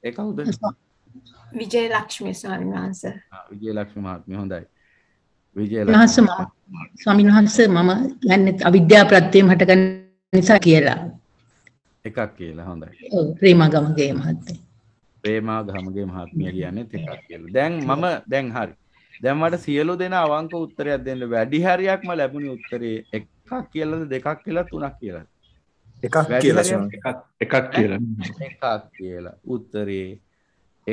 එකක්ද? විජය ලක්ෂ්මී ස්වාමීන් වහන්සේ. විජය ලක්ෂ්මී මහත්මිය හොඳයි. විජයලක්ෂ ස්වාමීන් වහන්සේ මම කියන්නේ අවිද්‍යාව ප්‍රත්‍යයෙන් හටගන්න නිසා කියලා. එකක් කියලා හොඳයි. ඔව් ප්‍රේමාගමගේ මහත්මිය. ප්‍රේමාගමගේ මහත්මිය කියන්නේ එකක් කියලා. දැන් මම දැන් හරි. දැන් මට සියලු දෙනා අවංක උත්තරයක් දෙන්න වැඩි හරියක්ම ලැබුණේ උත්තරේ එකක් කියලාද දෙකක් කියලා තුනක් කියලාද? එකක් කියලා එකක් එකක් කියලා. එකක් කියලා. උත්තරේ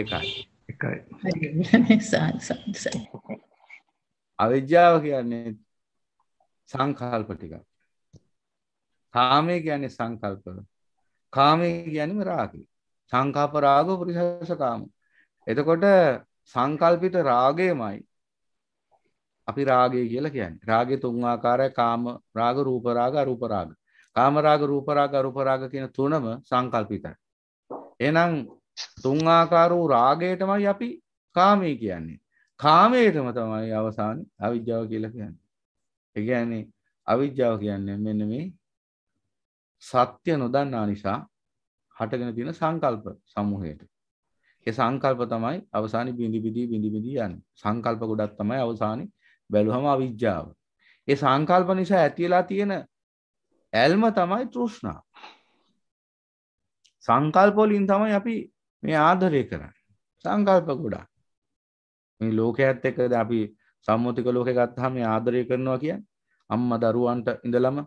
එකයි. එකයි. හරි. සාරි [LAUGHS] සාරි. අවිද්‍යාව කියන්නේ සංකල්ප ටිකක්. කාමය කියන්නේ සංකල්ප. කාමය කියන්නේ රාගය. සංකල්ප රාග පුරිසස කාම. එතකොට සංකල්පිත රාගයමයි අපි රාගය කියලා කියන්නේ. රාගයේ තුන් ආකාරය කාම රාග, රූප රාග, අරූප රාග. කාම රාග, රූප රාග, අරූප රාග කියන තුනම සංකල්පිතයි. එහෙනම් තුන් ආකාර වූ රාගයටමයි අපි කාමය කියන්නේ. කාමයටම තමයි අවසාන අවිද්‍යාව කියලා කියන්නේ. ඒ කියන්නේ අවිද්‍යාව කියන්නේ මෙන්න මේ සත්‍ය නොදන්නා නිසා හටගෙන තියෙන සංකල්ප සමූහයට. ඒ සංකල්ප තමයි අවසානයේ බිඳි බිඳි බිඳි බිඳි යන්නේ. සංකල්ප ගොඩක් තමයි අවසානයේ බැලුවම අවිද්‍යාව. ඒ සංකල්ප නිසා ඇතිලා තියෙන ඇල්ම තමයි තෘෂ්ණා. සංකල්ප වලින් තමයි අපි මේ ආදරය කරන්නේ. සංකල්ප ගොඩක්. මේ ලෝකයේත් එක්කද අපි සම්මුතික ලෝකේ ගත්තාම මේ ආදරය කරනවා කියන්නේ අම්මා දරුවන්ට ඉඳලම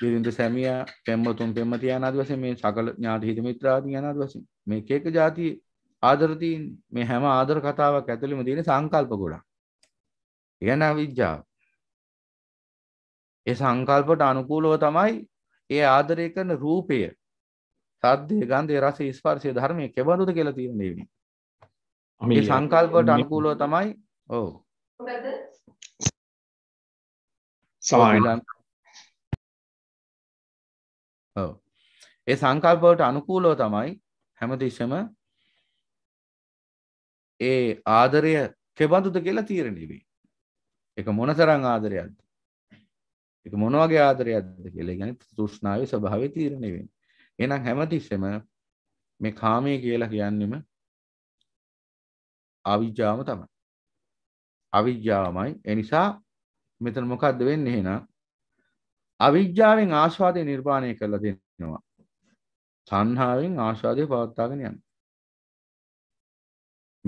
බිරිඳ සැමියා පෙම්වතුන් පෙම්වතිය ආනාදි වශයෙන් මේ සකල ඥාති හිත මිත්‍රාදී ආනාදි වශයෙන් මේ එක එක જાති ආදර තියෙන්නේ මේ හැම ආදර කතාවක් ඇතුළෙම තියෙන සංකල්ප ගොඩක්. ඉගෙන අවිජ්ජාව. ඒ සංකල්පට අනුකූලව තමයි ඒ ආදරය කරන රූපය සද්දේ ගන්ධේ රස ස්පර්ශය ධර්මයේ කෙබඳුද කියලා තියෙන දෙවිනේ. මේ සංකල්පට අනුකූලව තමයි ඔව් ඔව් ඒ සංකල්පවලට අනුකූලව තමයි හැමතිස්සම ඒ ආදරය කෙබඳුද කියලා තීරණය වෙයි. ඒක මොනතරම් ආදරයක්ද? ඒක මොන වගේ ආදරයක්ද කියලා කියන්නේ තෘෂ්ණාවේ ස්වභාවය තීරණය වෙන්නේ. එහෙනම් හැමතිස්සම මේ කාමය කියලා කියන්නෙම අවිජ්ජාවම තමයි. අවිජ්ජාවමයි. ඒ නිසා මෙතන මොකද්ද වෙන්නේ එහෙනම්? අවිජ්ජාවෙන් ආස්වාදය නිර්මාණය කරලා දෙනවා. තණ්හාවෙන් ආස්වාදය පවත්වාගෙන යනවා.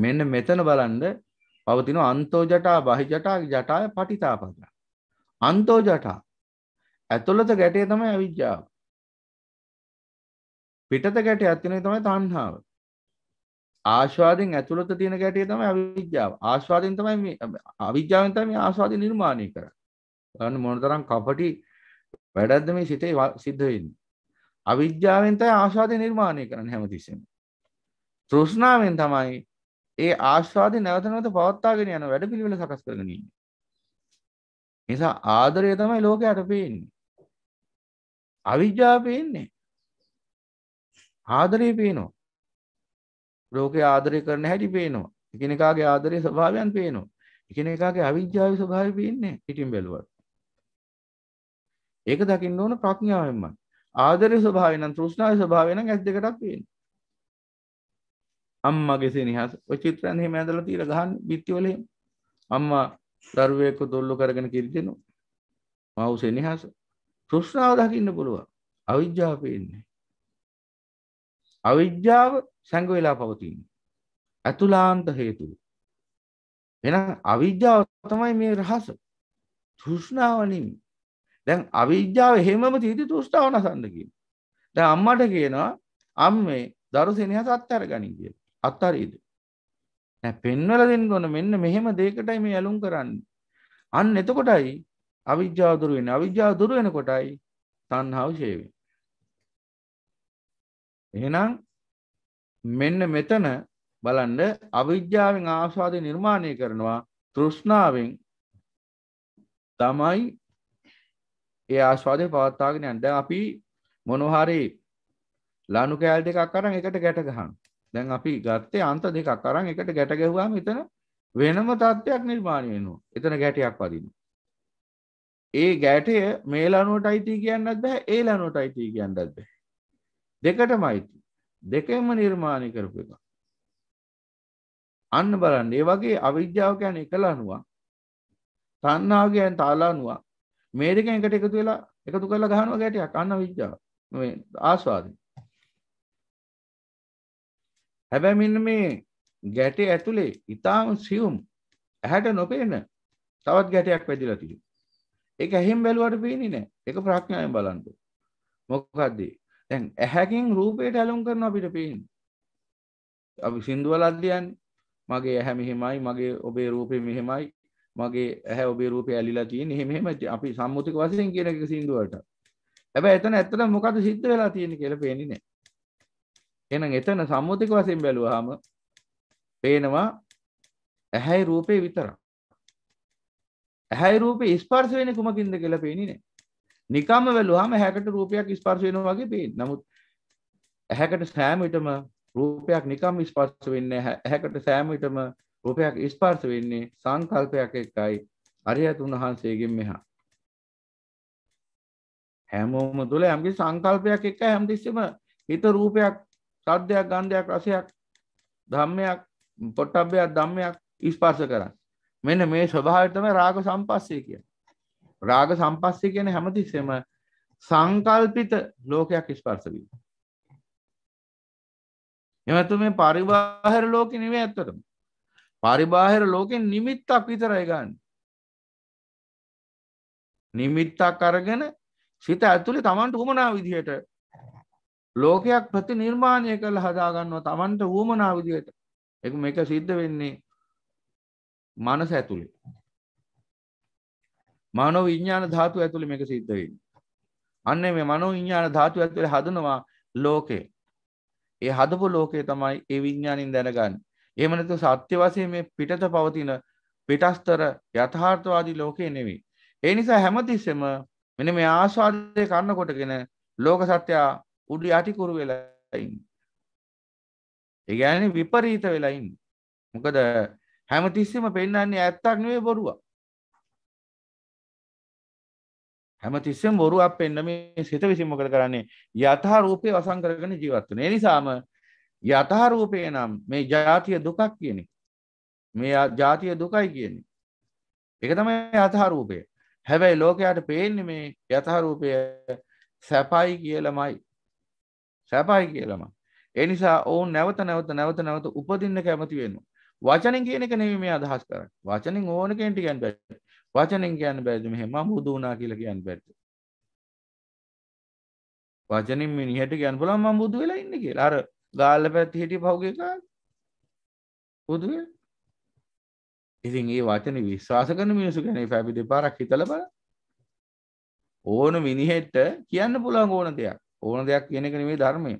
මෙන්න මෙතන බලන්න පවතින අන්තෝ ජටා බහි ජටා ජටාය පටිතාපදා. අන්තෝ ජටා ඇතුළත ගැටය තමයි අවිජ්ජාව. පිටත ගැටයක් තියෙන එක තමයි තණ්හාව. ආශ්වාදයෙන් ඇතුළත තියෙන ගැටිය තමයි අවිද්‍යාව. ආශ්වාදයෙන් තමයි මේ අවිද්‍යාවෙන් තමයි මේ ආශ්වාදය නිර්මාණය කරන්නේ. බලන්න මොනතරම් කපටි වැඩක්ද මේ සිතේ සිද්ධ වෙන්නේ. අවිද්‍යාවෙන් තමයි ආශ්වාදය නිර්මාණය කරන්නේ හැමතිස්සෙම. තෘෂ්ණාවෙන් තමයි ඒ ආශ්වාදය නැවත නැවත පවත්වාගෙන යන වැඩපිළිවෙල සකස් කරගෙන ඉන්නේ. නිසා ආදරය තමයි ලෝකයට පේන්නේ. අවිද්‍යාව පේන්නේ. ආදරය පේනවා. ලෝකේ ආදරය කරන හැටි පේනවා. එකිනෙකාගේ ආදරයේ ස්වභාවයන් පේනවා. එකිනෙකාගේ අවිද්‍යාවේ ස්වභාවය පේන්නේ පිටින් බැලුවත්. ඒක දකින්න ඕන ප්‍රඥාවෙන්මයි. ආදරයේ ස්වභාවය නම් තෘෂ්ණාවේ ස්වභාවය නම් ඇස් දෙකටක් පේන්නේ. අම්මගේ සෙනෙහස ඔය චිත්‍රයන් එහෙම ඇඳලා තියලා ගහන බිත්තිවල එහෙම. අම්මා දරුවෙක්ව දොල්ලු කරගෙන කිරිදෙනවා. මව් සෙනෙහස. තෘෂ්ණාව දකින්න පුළුවන්. අවිද්‍යාව පේන්නේ. අවිද්‍යාව සැඟ වෙලා පවතින්නේ. අතුලාන්ත හේතුව. එහෙනම් අවිද්‍යාව තමයි මේ රහස. තෘෂ්ණාව නෙමෙයි. දැන් අවිද්‍යාව හැමම තියෙදි තෘෂ්ණාව නසන්න කියනවා. දැන් අම්මට කියනවා අම්මේ දරු සෙනෙහස අත්හැරගනින් කියලා. අත්හරියිද? දැන් පෙන්වලා දෙන්න ඕන මෙන්න මෙහෙම දෙයකටයි මේ ඇලුම් කරන්නේ. අන්න එතකොටයි අවිද්‍යාව දුර වෙන්නේ. අවිද්‍යාව දුර වෙනකොටයි තණ්හාව ෂේ වෙන්නේ. එහෙනම් මෙන්න මෙතන බලන්න අවිද්‍යාවෙන් ආස්වාදය නිර්මාණය කරනවා තෘෂ්ණාවෙන් තමයි ඒ ආස්වාදය පවත්තාගෙන යන්න. දැන් අපි මොනහරි ලනු කෑල් දෙකක් අරන් එකට ගැට ගහනවා. දැන් අපි ගත්තේ අන්ත දෙකක් අරන් එකට ගැට ගැහුවාම එතන වෙනම තත්ත්වයක් නිර්මාණය වෙනවා. එතන ගැටයක් වදිනවා. ඒ ගැටය මේ ලනුවටයි තී කියන්නත් බෑ ඒ ලනුවටයි තී කියන්නත් බෑ. දෙකටම අයිති දෙකෙම නිර්මාණය කරපු එක අන්න බලන්න ඒ වගේ අවිද්‍යාව කියන්නේ එකලනුවා තණ්හාව කියන්නේ තලනුවා මේ දෙකෙන් එකට එකතු වෙලා එකතු කරලා ගහනවා ගැටයක් අන්න විද්‍යාව මේ ආස්වාදය හැබැයි මෙන්න මේ ගැටේ ඇතුලේ ඊටාම සියුම් ඇහැට නොපෙනෙන තවත් ගැටයක් වැදිලා තියෙනවා ඒක ඇහෙන් බැලුවට පේන්නේ නැහැ ඒක ප්‍රඥාවෙන් බලන්න මොකද්ද දැන් ඇහැකින් රූපයට ඇලුම් කරන අපිට පේෙන් අපි සිින්දුවලත්ලියන් මගේ ඇහැ මෙහෙමයි මගේ ඔබේ රූපය මෙහෙමයි මගේ ඇහැ ඔබේ රූපය ඇලිලා තියෙන එහෙමම අපි සම්මුතික වසයෙන් කියන එක සිින්දුවට ඇබ එතන ඇත්තට මොකද සිද්ධ වෙලා තියෙන කියල පේනිනෑ එනම් එතන සම්මුතික වසයෙන් බැලුවහම පේනවා ඇහැයි රූපය විතර ඇහැයි රූපය ස්පර්ශ වෙන කුමකින්ද කියලා පේනිනෑ නිකම්ම වැලුවාම හැකට රූපයක් ස්පර්ශ වෙනවා වගේ පේන. නමුත් ඇහැකට සෑම විටම රූපයක් නිකම් ස්පර්ශ වෙන්නේ ඇහැකට සෑම විටම රූපයක් ස්පර්ශ වෙන්නේ සංකල්පයක් එක්කයි අරියතුන් වහන්සේගෙන් මෙහා. හැමෝම තුළ යම්කි සංකල්පයක් එක්ක හැමතිස්සෙම හිත රූපයක් සද්දයක් ගන්ධයක් රසයක් ධම්මයක් පොට්ටබ්බයක් ධම්මයක් ස්පර්ශ කරන්න. මෙන්න මේ ස්වභාවය තමයි රාග සම්පස්සේ කියන්නේ. රාග සම්පස්සේ කියන හැමතිස්සෙම සංකල්පිත ලෝකයක් ස්පර්ශවීම. එමතු මේ පරිබාහිර ලෝකෙ නෙවෙයි ඇත්තටම. පරිබාහිර ලෝකෙන් නිමිත්තක් විතරයි ගන්න. නිමිත්තක් අරගෙන සිත ඇතුලේ Tamanට උමනා විදිහට ලෝකයක් ප්‍රතිනිර්මාණය කරලා හදාගන්නවා Tamanට උමනා විදිහට. ඒක මේක සිද්ධ වෙන්නේ මනස ඇතුලේ. මනෝ විඥාන ධාතු ඇතුළේ මේක සිද්ධ වෙන්නේ. අන්න මේ මනෝ විඥාන ධාතු ඇතුළේ හදනවා ලෝකේ. ඒ හදපු ලෝකේ තමයි ඒ විඥානින් දැනගන්නේ. එහෙම නැත්නම් සත්‍ය වශයෙන් මේ පිටත පවතින පිටස්තර යථාර්ථවාදී ලෝකේ නෙවෙයි. ඒ නිසා හැමතිස්සෙම මෙන්න මේ ආස්වාදයේ කන්න කොටගෙන ලෝක සත්‍ය උඩු යටි කුරු වෙලා ඉන්නේ. ඒ කියන්නේ විපරීත වෙලා ඉන්නේ. මොකද හැමතිස්සෙම පෙන්වන්නේ ඇත්තක් නෙවෙයි බොරුවක්. හැමතිස්සෙම බොරුවක් පෙන්න මේ සිත විසින් මොකද කරන්නේ යථා රූපේ වසන් කරගෙන ජීවත් වෙන. ඒ නිසාම යථා රූපේ නම් මේ ජාතිය දුකක් කියන්නේ. මේ ජාතිය දුකයි කියන්නේ. ඒක තමයි යථා රූපය. හැබැයි ලෝකයට පේන්නේ මේ යථා රූපය සැපයි කියලාමයි. සැපයි කියලාමයි. ඒ නිසා ඕන් නැවත නැවත නැවත නැවත උපදින්න කැමති වෙනවා. වචනෙන් කියන එක නෙමෙයි මේ අදහස් කරන්නේ. වචනෙන් ඕන කෙනෙක්ට කියන්න බෑ. වචනෙන් කියන්න බැරිද මෙහෙම මම බුදු වුණා කියලා කියන්න බැරිද වචනින් මිනිහට කියන්න පුළුවන් මම බුදු වෙලා ඉන්නේ කියලා අර ගාල්ල පැත්තේ හිටිය පහුගිය කාලේ බුදු වෙලා ඉතින් ඒ වචන විශ්වාස කරන මිනිසු ගැන පැපි දෙපාරක් හිතල බල ඕන මිනිහෙට්ට කියන්න පුළුවන් ඕන දෙයක් ඕන දෙයක් කියන එක නෙමේ ධර්මය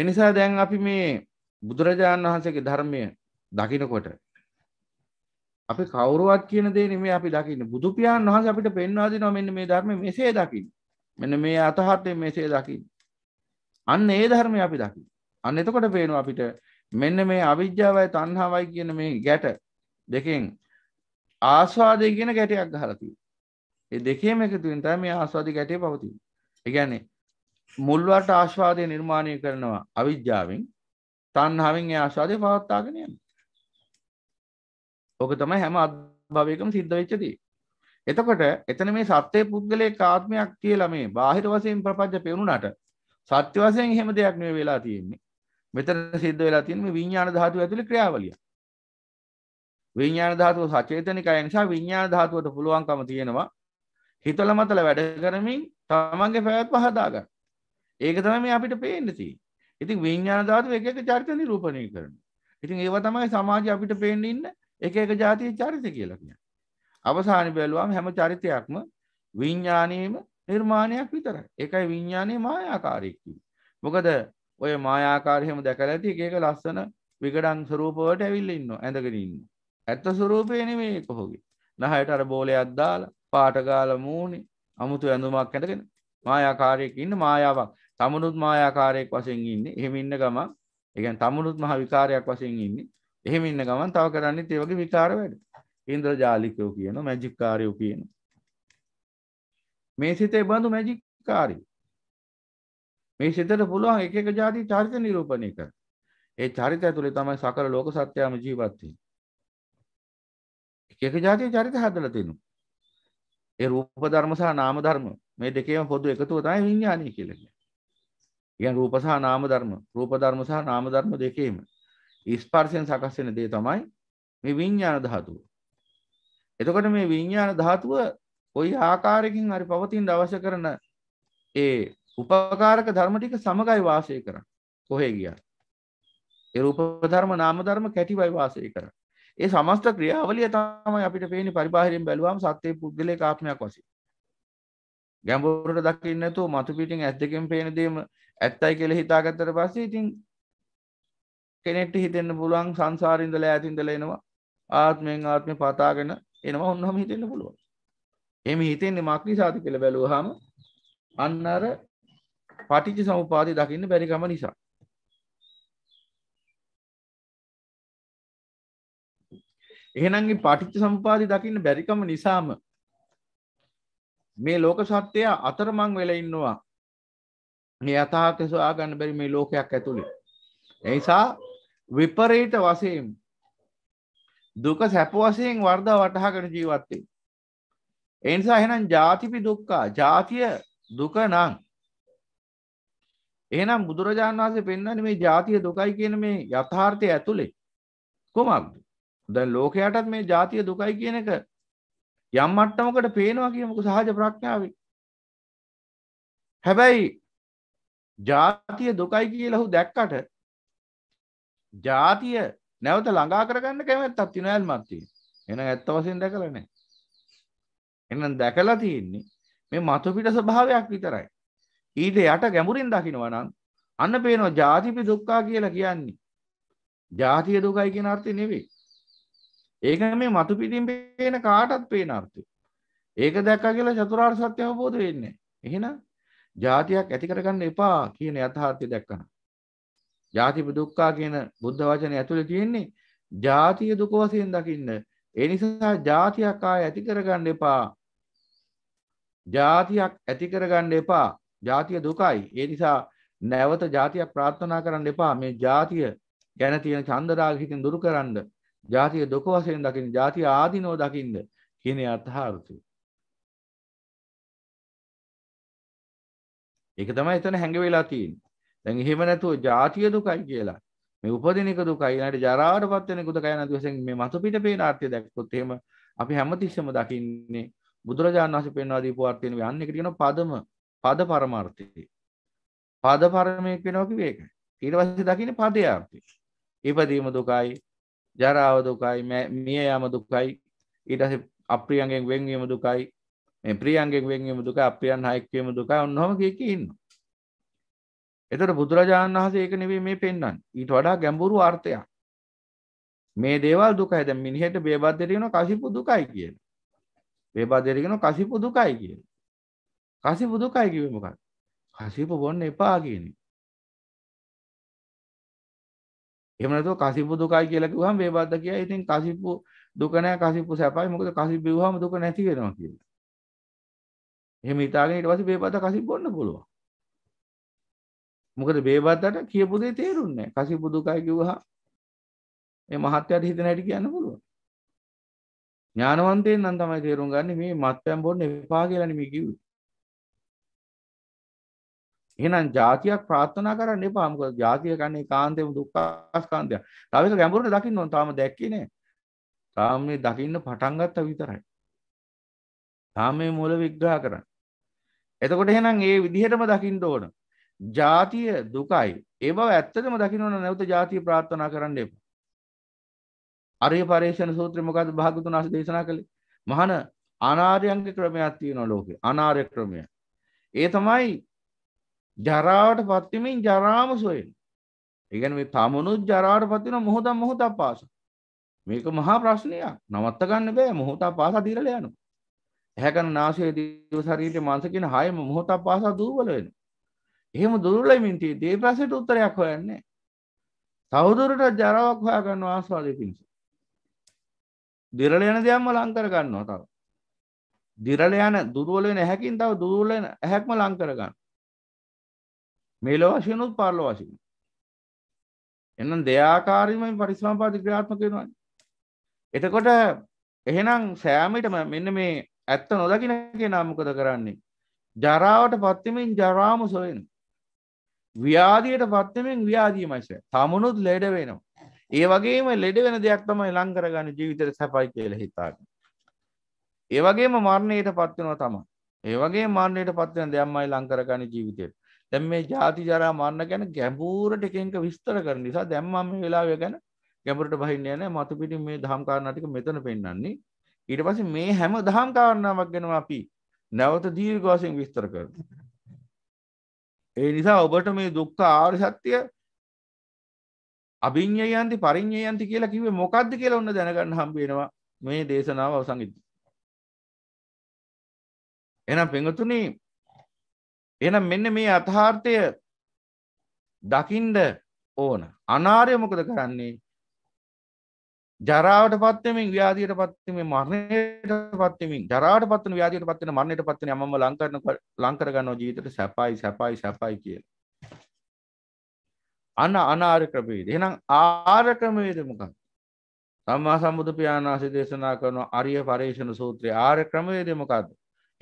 එනිසා දැන් අපි මේ බුදුරජාණන් වහන්සේගේ ධර්මය දකිනකොට අපි කවුරුවත් කියන දේ නෙමේ අපි දකින්න බුදු පියාණන් වහන්සේ අපිට පෙන්වා දෙනවා මෙන්න මේ ධර්මය මෙසේ දකින්න මෙන්න මේ අතහතේ මෙසේ දකින්න අන්න ඒ ධර්මය අපි දකින්න අන්න එතකොට පේනවා අපිට මෙන්න මේ අවිද්‍යාවයි තණ්හාවයි කියන මේ ගැට දෙකෙන් ආස්වාදය කියන ගැටයක් ගහලා තියෙනවා ඒ දෙකේම එකතු වෙන තමයි මේ ආස්වාදී ගැටේ පවතින්නේ ඒ කියන්නේ මුල් වලට ආස්වාදය නිර්මාණය කරනවා අවිද්‍යාවෙන් තණ්හාවෙන් ඒ ආස්වාදය පවත්වාගෙන යනවා ඕක තමයි හැම අභවයකම සිද්ධ වෙච්චදී. එතකොට එතන මේ සත්‍යය පුද්ගලයේ කාත්මයක් කියලා මේ බාහිර වශයෙන් ප්‍රපංච පෙවුනට සත්‍ය වශයෙන් එහෙම දෙයක් නෙවෙයි වෙලා තියෙන්නේ. මෙතන සිද්ධ වෙලා තියෙන්නේ මේ විඤ්ඤාණ ධාතුව ඇතුලේ ක්‍රියාවලිය. විඤ්ඤාණ ධාතුව සචේතනිකය නිසා විඤ්ඤාණ ධාතුවට පුළුවන්කම තියෙනවා හිතල මතල වැඩ කරමින් තමන්ගේ පැවැත්ම හදාගන්න. ඒක තමයි මේ අපිට පේන්න තියෙන්නේ. ඉතින් විඤ්ඤාණ ධාතුව එක එක චරිත නිරූපණය කරනවා. ඉතින් ඒව තමයි සමාජය අපිට පේන්න ඉන්නේ. එක එක ජාතිය චරිත කියලා කිය. අවසානි බැලුවම් හැම චරිතයක්ම විඤ්ඥානයම නිර්මාණයක් විතර එකයි විඤ්ඥානය මායාකාරයක්කි. මොකද ඔය මායාකාරයම දැකල ඇති ඒක ලස්සන විකඩන් සරූපවට ඇවිල්ල ඉන්න ඇඳගෙන ඉන්න. ඇත්ත සුරූපයන මේ කොහොගේ නහයට අර බෝලය අද්දාල පාටගාල මූුණි අමුතු ඇඳුමක් ඇටගෙන මායාකාරයෙක් ඉන්න මායාවක් තමුණුත් මායාකාරයෙක් වසෙන් ඉන්න එහෙම ඉන්න ගම එකන් තමුණුත් මහ විකාරයක් වසෙන් ඉන්නේ එහෙම ඉන්න ගමන් තව කරන්නේ ඒ වගේ විකාර වැඩ. ඉන්ද්‍රජාලිකයෝ කියන මැජික් කාරයෝ කියන. මේ සිතේ බඳු මැජික් කාරයෝ. මේ සිතට පුළුවන් එක එක જાති චරිත නිරූපණය කරන්න. ඒ චරිත ඇතුලේ තමයි සකල ලෝක සත්‍යම ජීවත් වෙන්නේ. එක එක જાති චරිත හදලා තිනු. ඒ රූප ධර්ම සහ නාම ධර්ම මේ දෙකේම පොදු එකතුව තමයි විඥානය කියලා කියන්නේ. කියන්නේ රූප සහ නාම ධර්ම, රූප ධර්ම සහ නාම ධර්ම දෙකේම ස්පර්ශයෙන් සකස් වෙන දේ තමයි මේ විඤ්ඤාණ ධාතුව. එතකොට මේ විඤ්ඤාණ ධාතුව කොයි ආකාරයකින් හරි පවතින අවශ්‍ය කරන ඒ උපකාරක ධර්ම ටික සමගයි වාසය කරන්නේ. කොහේ ගියත්. ඒ රූප ධර්ම නාම ධර්ම කැටිවයි වාසය කරන්නේ. ඒ සමස්ත ක්‍රියාවලිය තමයි අපිට පේන්නේ පරිබාහිරින් බැලුවාම සත්‍යයේ පුද්ගලයේ කාත්මයක් වශයෙන්. ගැඹුරට දකින්න නැතුව මතු පිටින් ඇස් දෙකෙන් පේන දේම ඇත්තයි කියලා හිතාගත්තට පස්සේ ඉතින් කෙනෙක්ට හිතෙන්න්න පුළුවන් සංසාරින්දල ඇතින්දල එනවා ආත්මයෙන් ආත්මය පතාගෙන එනවා ඔන්නම හිතෙන්න්න පුළුවන් එම හිතෙන්නේ මක්නි සාති කළ බැලූහම අන්නර පටිචි සමුපාති දකින්න බැරිකම නිසා එහෙනගේ පටිච්ච සම්පාති දකින්න බැරිකම නිසාම මේ ලෝක සත්‍යය අතරමං වෙල ඉන්නවා මේ අතාර්ථ සොයා ගන්න බැරි මේ ලෝකයක් ඇතුළේ එනිසා විපරේට වසයෙන් දුක සැප වසයෙන් වර්ධ වටහාකට ජීවත්තේ. එනිසා එහෙනම් ජාතිපි දුක්කා ජාතිය දුක නං එහනම් බුදුරජාණන් වහන්සේ පෙන්වන්නේ මේ ජාතිය දුකයි කියන මේ යථාර්ථය ඇතුලේ කොමක්ද දැන් ලෝකයටත් මේ ජාතිය දුකයි කියන එක යම් මට්ටමකට පේනවා කියමුකෝ සහජ ප්‍රඥාවේ හැබැයි ජාතිය දුකයි කියලා හු දැක්කට ජාතිය නැවත ළඟා කරගන්න කැමැත්තක් තියෙන ඇල්මක් තියෙන. එහෙනම් ඇත්ත වශයෙන් දැකලා නැහැ. එහෙනම් දැකලා තියෙන්නේ මේ මතු පිට ස්වභාවයක් විතරයි. ඊට යට ගැඹුරින් දකින්නවා නම් අන්න පේනවා ජාතිපි දුක්ඛා කියලා කියන්නේ. ජාතිය දුකයි කියන අර්ථය නෙවෙයි. ඒක මේ මතු පිටින් පේන කාටත් පේන අර්ථය. ඒක දැක්කා කියලා චතුරාර්ය සත්‍ය අවබෝධ වෙන්නේ නැහැ. එහෙනම් ජාතියක් ඇති කරගන්න එපා කියන යථාර්ථය දැක්කහම ජාතිප දුක්කා කියන බුද්ධ වචනය ඇතුළේ තියෙන්නේ ජාතිය දුක වශයෙන් දකින්න. ඒ නිසා ජාතියක් ආය ඇති කරගන්න එපා. ජාතියක් ඇති කරගන්න එපා. ජාතිය දුකයි. ඒ නිසා නැවත ජාතියක් ප්‍රාර්ථනා කරන්න එපා. මේ ජාතිය ගැන තියෙන චන්දරාග හිතින් දුරු කරන්න. ජාතිය දුක වශයෙන් දකින්න. ජාතිය ආදීනෝ දකින්න කියන අර්ථාර්ථය. ඒක තමයි එතන හැඟ වෙලා තියෙන්නේ. දැන් එහෙම නැතුව ජාතිය දුකයි කියලා මේ උපදින එක දුකයි ඊළඟට ජරාවට පත් වෙන එක දුකයි නැති වශයෙන් මේ මතු පිට පේන ආර්ථය දැක්කොත් එහෙම අපි හැමතිස්සෙම දකින්නේ බුදුරජාණන් වහන්සේ පෙන්වා දීපු ආර්ථය නෙවෙයි අන්න එකට කියනවා පදම පද පරමාර්ථය පද පරමයක් වෙනවා කිව්වේ ඒකයි ඊට පස්සේ දකින්නේ පදේ ආර්ථය ඉපදීම දුකයි ජරාව දුකයි මිය යාම දුකයි ඊට පස්සේ අප්‍රියංගෙන් වෙන්වීම දුකයි මේ ප්‍රියංගෙන් වෙන්වීම දුකයි අප්‍රියන් හයක්වීම දුකයි ඔන්නෝම කීකී ඉන්නවා එතට බුදුරජාණන් වහසේ ඒක නෙවේ මේ පෙන්න්න ඊට වඩා ගැඹුරු අර්ථයක් මේ දේවල් දුක ඇද මිනිහට බේබද්දරගෙන කසිපු දුකයි කියන බේබාදරගෙන කසිපු දුකයි කියන කසිපු දුකයි කිවමකක් කසිපු බොන්න එපා කියන එමනතු කසිපු දුකයි කියලක හම් බේබද්ද කිය ඉතින් කසිපු දුකනෑ කසිපු සැපයි මොකද කසි බිවහම දුක නැති වෙනවා කියලා එහෙම ඉතාගෙන ඊට පස්සේ බේබද්ද කසිපු බොන්න පුළුවන් මොකද බේබත්තට කියපු දේ තේරුන්නේ කසිපු දුකයි කිව්වහා ඒ මහත්යට හිතන හැටි කියන්න පුළුවන් ඥානවන්තයෙන් නම් තමයි තේරුම් ගන්න මේ මත්පැන් බොන්න එපා කියලා නෙමෙයි කිව්වේ එහෙනම් જાතියක් ප්‍රාර්ථනා කරන්න එපා. මොකද જાතිය කන්නේ කාන්තේම දුක්ඛස්කන්ධය. තව එක ගැඹුරට දකින්න ඕන. තාම දැක්කේ නෑ. තාම මේ දකින්න පටන් ගත්තා විතරයි. තාම මේ මූල විග්‍රහ කරන්න. එතකොට එහෙනම් ඒ විදිහටම දකින්න ඕන. ජාතිය දුකයි ඒ බව ඇත්තදම දකිනවන නැවත ජාතිය ප්‍රාත්ථනා කරන්න එප අරය පරේෂණ සූත්‍ර මොකද භාගතුන් අස දේශනා කළේ මහන අනාර්යංග ක්‍රමයක් තියෙන ලෝකේ අනාර්ය ක්‍රමය ඒ තමයි ජරාවට පත්වමින් ජරාම සොයෙන් ඒගැන මේ තමනුත් ජරාට පත්වන මොහොතම් මොහොත පාස මේක මහා ප්‍රශ්නයක් නවත්ත ගන්න බෑ මොහොතා පාස දීරල යනු ඇහැකන නාසය දව සරීට මන්සකින හයම මොහොතා පාසා දූවල වෙන එහෙම දුරුලමින් තියදී ඒ ප්‍රශ්නට උත්තරයක් හොයන්නේ තවදුරටත් ජරාවක් හොයා ගන්නවා ආස්වාදයේ පිණිස. දිරල යන දෙයක්ම ලං කර ගන්නවා තව. දිරල යන දුර්වල වෙන ඇහැකින් තව දුර්වල වෙන ඇහැක්ම ලං කර ගන්න. මේලෝ වශයෙන් උත් පාරලෝ වශයෙන්. එහෙනම් දෙයාකාරීවම පරිසම්පාද ක්‍රියාත්මක වෙනවානේ. එතකොට එහෙනම් සෑමටම මෙන්න මේ ඇත්ත නොදකින කෙනා මොකද කරන්නේ? ජරාවට පත්වෙමින් ජරාම සොයන. ව්‍යාධියට පත්වෙමින් ව්‍යාධීමයිස තමුණුත් ලෙඩ වෙනවා. ඒ වගේම ලෙඩ වෙන දෙයක් තමයි ලංකරගන්න ජීවිතර සැපයි කියල හිතාග. ඒවගේම මරණයට පත්වෙනවා තම ඒවගේ මාර්ණයට පත්වන දෙයම්මයි ලංකරගණ ජීවිතයට දැම් මේ ජාති ජරා මරන්න ගැන ගැඹූරට එකක විස්තර කර නිසා දැම්මම වෙලාව ගැන ගැඹරට බහින්න යන මතු පිටි මේ දහම්කාරණටික මෙතන පෙන්න්නන්නේ ඊට පස මේ හැම දහම්කාරණාවක් ගෙනවා අපි නැවත දීර්ගවාසිෙන් විස්තර කරන ඒ නිසා ඔබට මේ දුක්ඛ ආර්ය සත්‍ය අභිඤ්ඤයන්ති පරිඤ්ඤයන්ති කියලා කිව්වේ මොකද්ද කියලා ඔන්න දැනගන්න හම්බ වෙනවා මේ දේශනාව අවසන්ෙදී. එහෙනම් පෙඟතුනි එහෙනම් මෙන්න මේ අථාර්ථය දකින්ද ඕන. අනාර්ය මොකද කරන්නේ? ජරාවට පත්වමින් ව්‍යාදියට පත්තිමේ මරණයට පත්වමින් ජරාට පත්වන ව්‍යාදියට පත්වන මන්නට පත්වන යම ලංකරන ලංකරගන්නෝ ජීවිතට සැපයි සැපයි සැපයි කියල අන්න අනාර ක්‍රමේද එනම් ආර ක්‍රමේද මොකක් සම්මා සම්බුදු පියාණාසි දේශනා කරන අරිය පරේෂණ සූත්‍රය ආර ක්‍රමේද මොකක්ද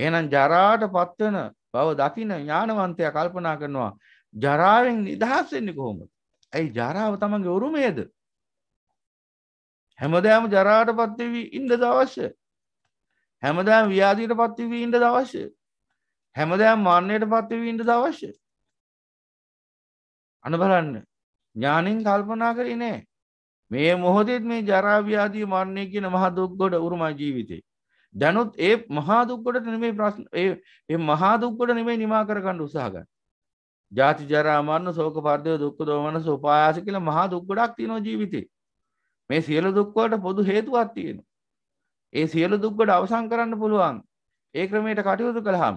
එනම් ජරාට පත්වන බව දකින ඥානවන්තය කල්පනා කරනවා ජරාවෙන් නිදහස් වෙන්නේ කොහොමද ඇයි ජරාව තමන්ගේ උරුමේද හැමදෑම ජරාට පත්වවී ඉන්ඩ දවශ්‍ය හැමදෑම් ව්‍යාදීට පත්වවී ඉන්ඩ දවශ්‍ය හැමදෑම් මාන්‍යයට පත්වවී ඉන්ඩ දවශ්‍ය අන බලන්න ඥානින් කල්පනා කරි නෑ මේ මොහොදෙත් මේ ජරාව්‍යාදී මාන්‍යය කියන මහදුක්ගොඩ උරුමා ජීවිතේ දැනුත් ඒ මහාදුක්කොට නෙමේ ප්‍රශ්න ඒ මහාදුක්කොට නෙමේ නිමා කරගන්න උසාහගන්න ජාති ජරාමන්න සෝක පර්දය දුක්ක දෝමන සුපායාස කියල මහා දුක්ගොඩක් තිනෝ ජීවිතේ මේ සියලු දුක්වලට පොදු හේතුවක් තියෙන. ඒ සියලු දුක්ගොඩ අවසන් කරන්න පුළුවන් ඒ ක්‍රමයට කටයුතු කළහම්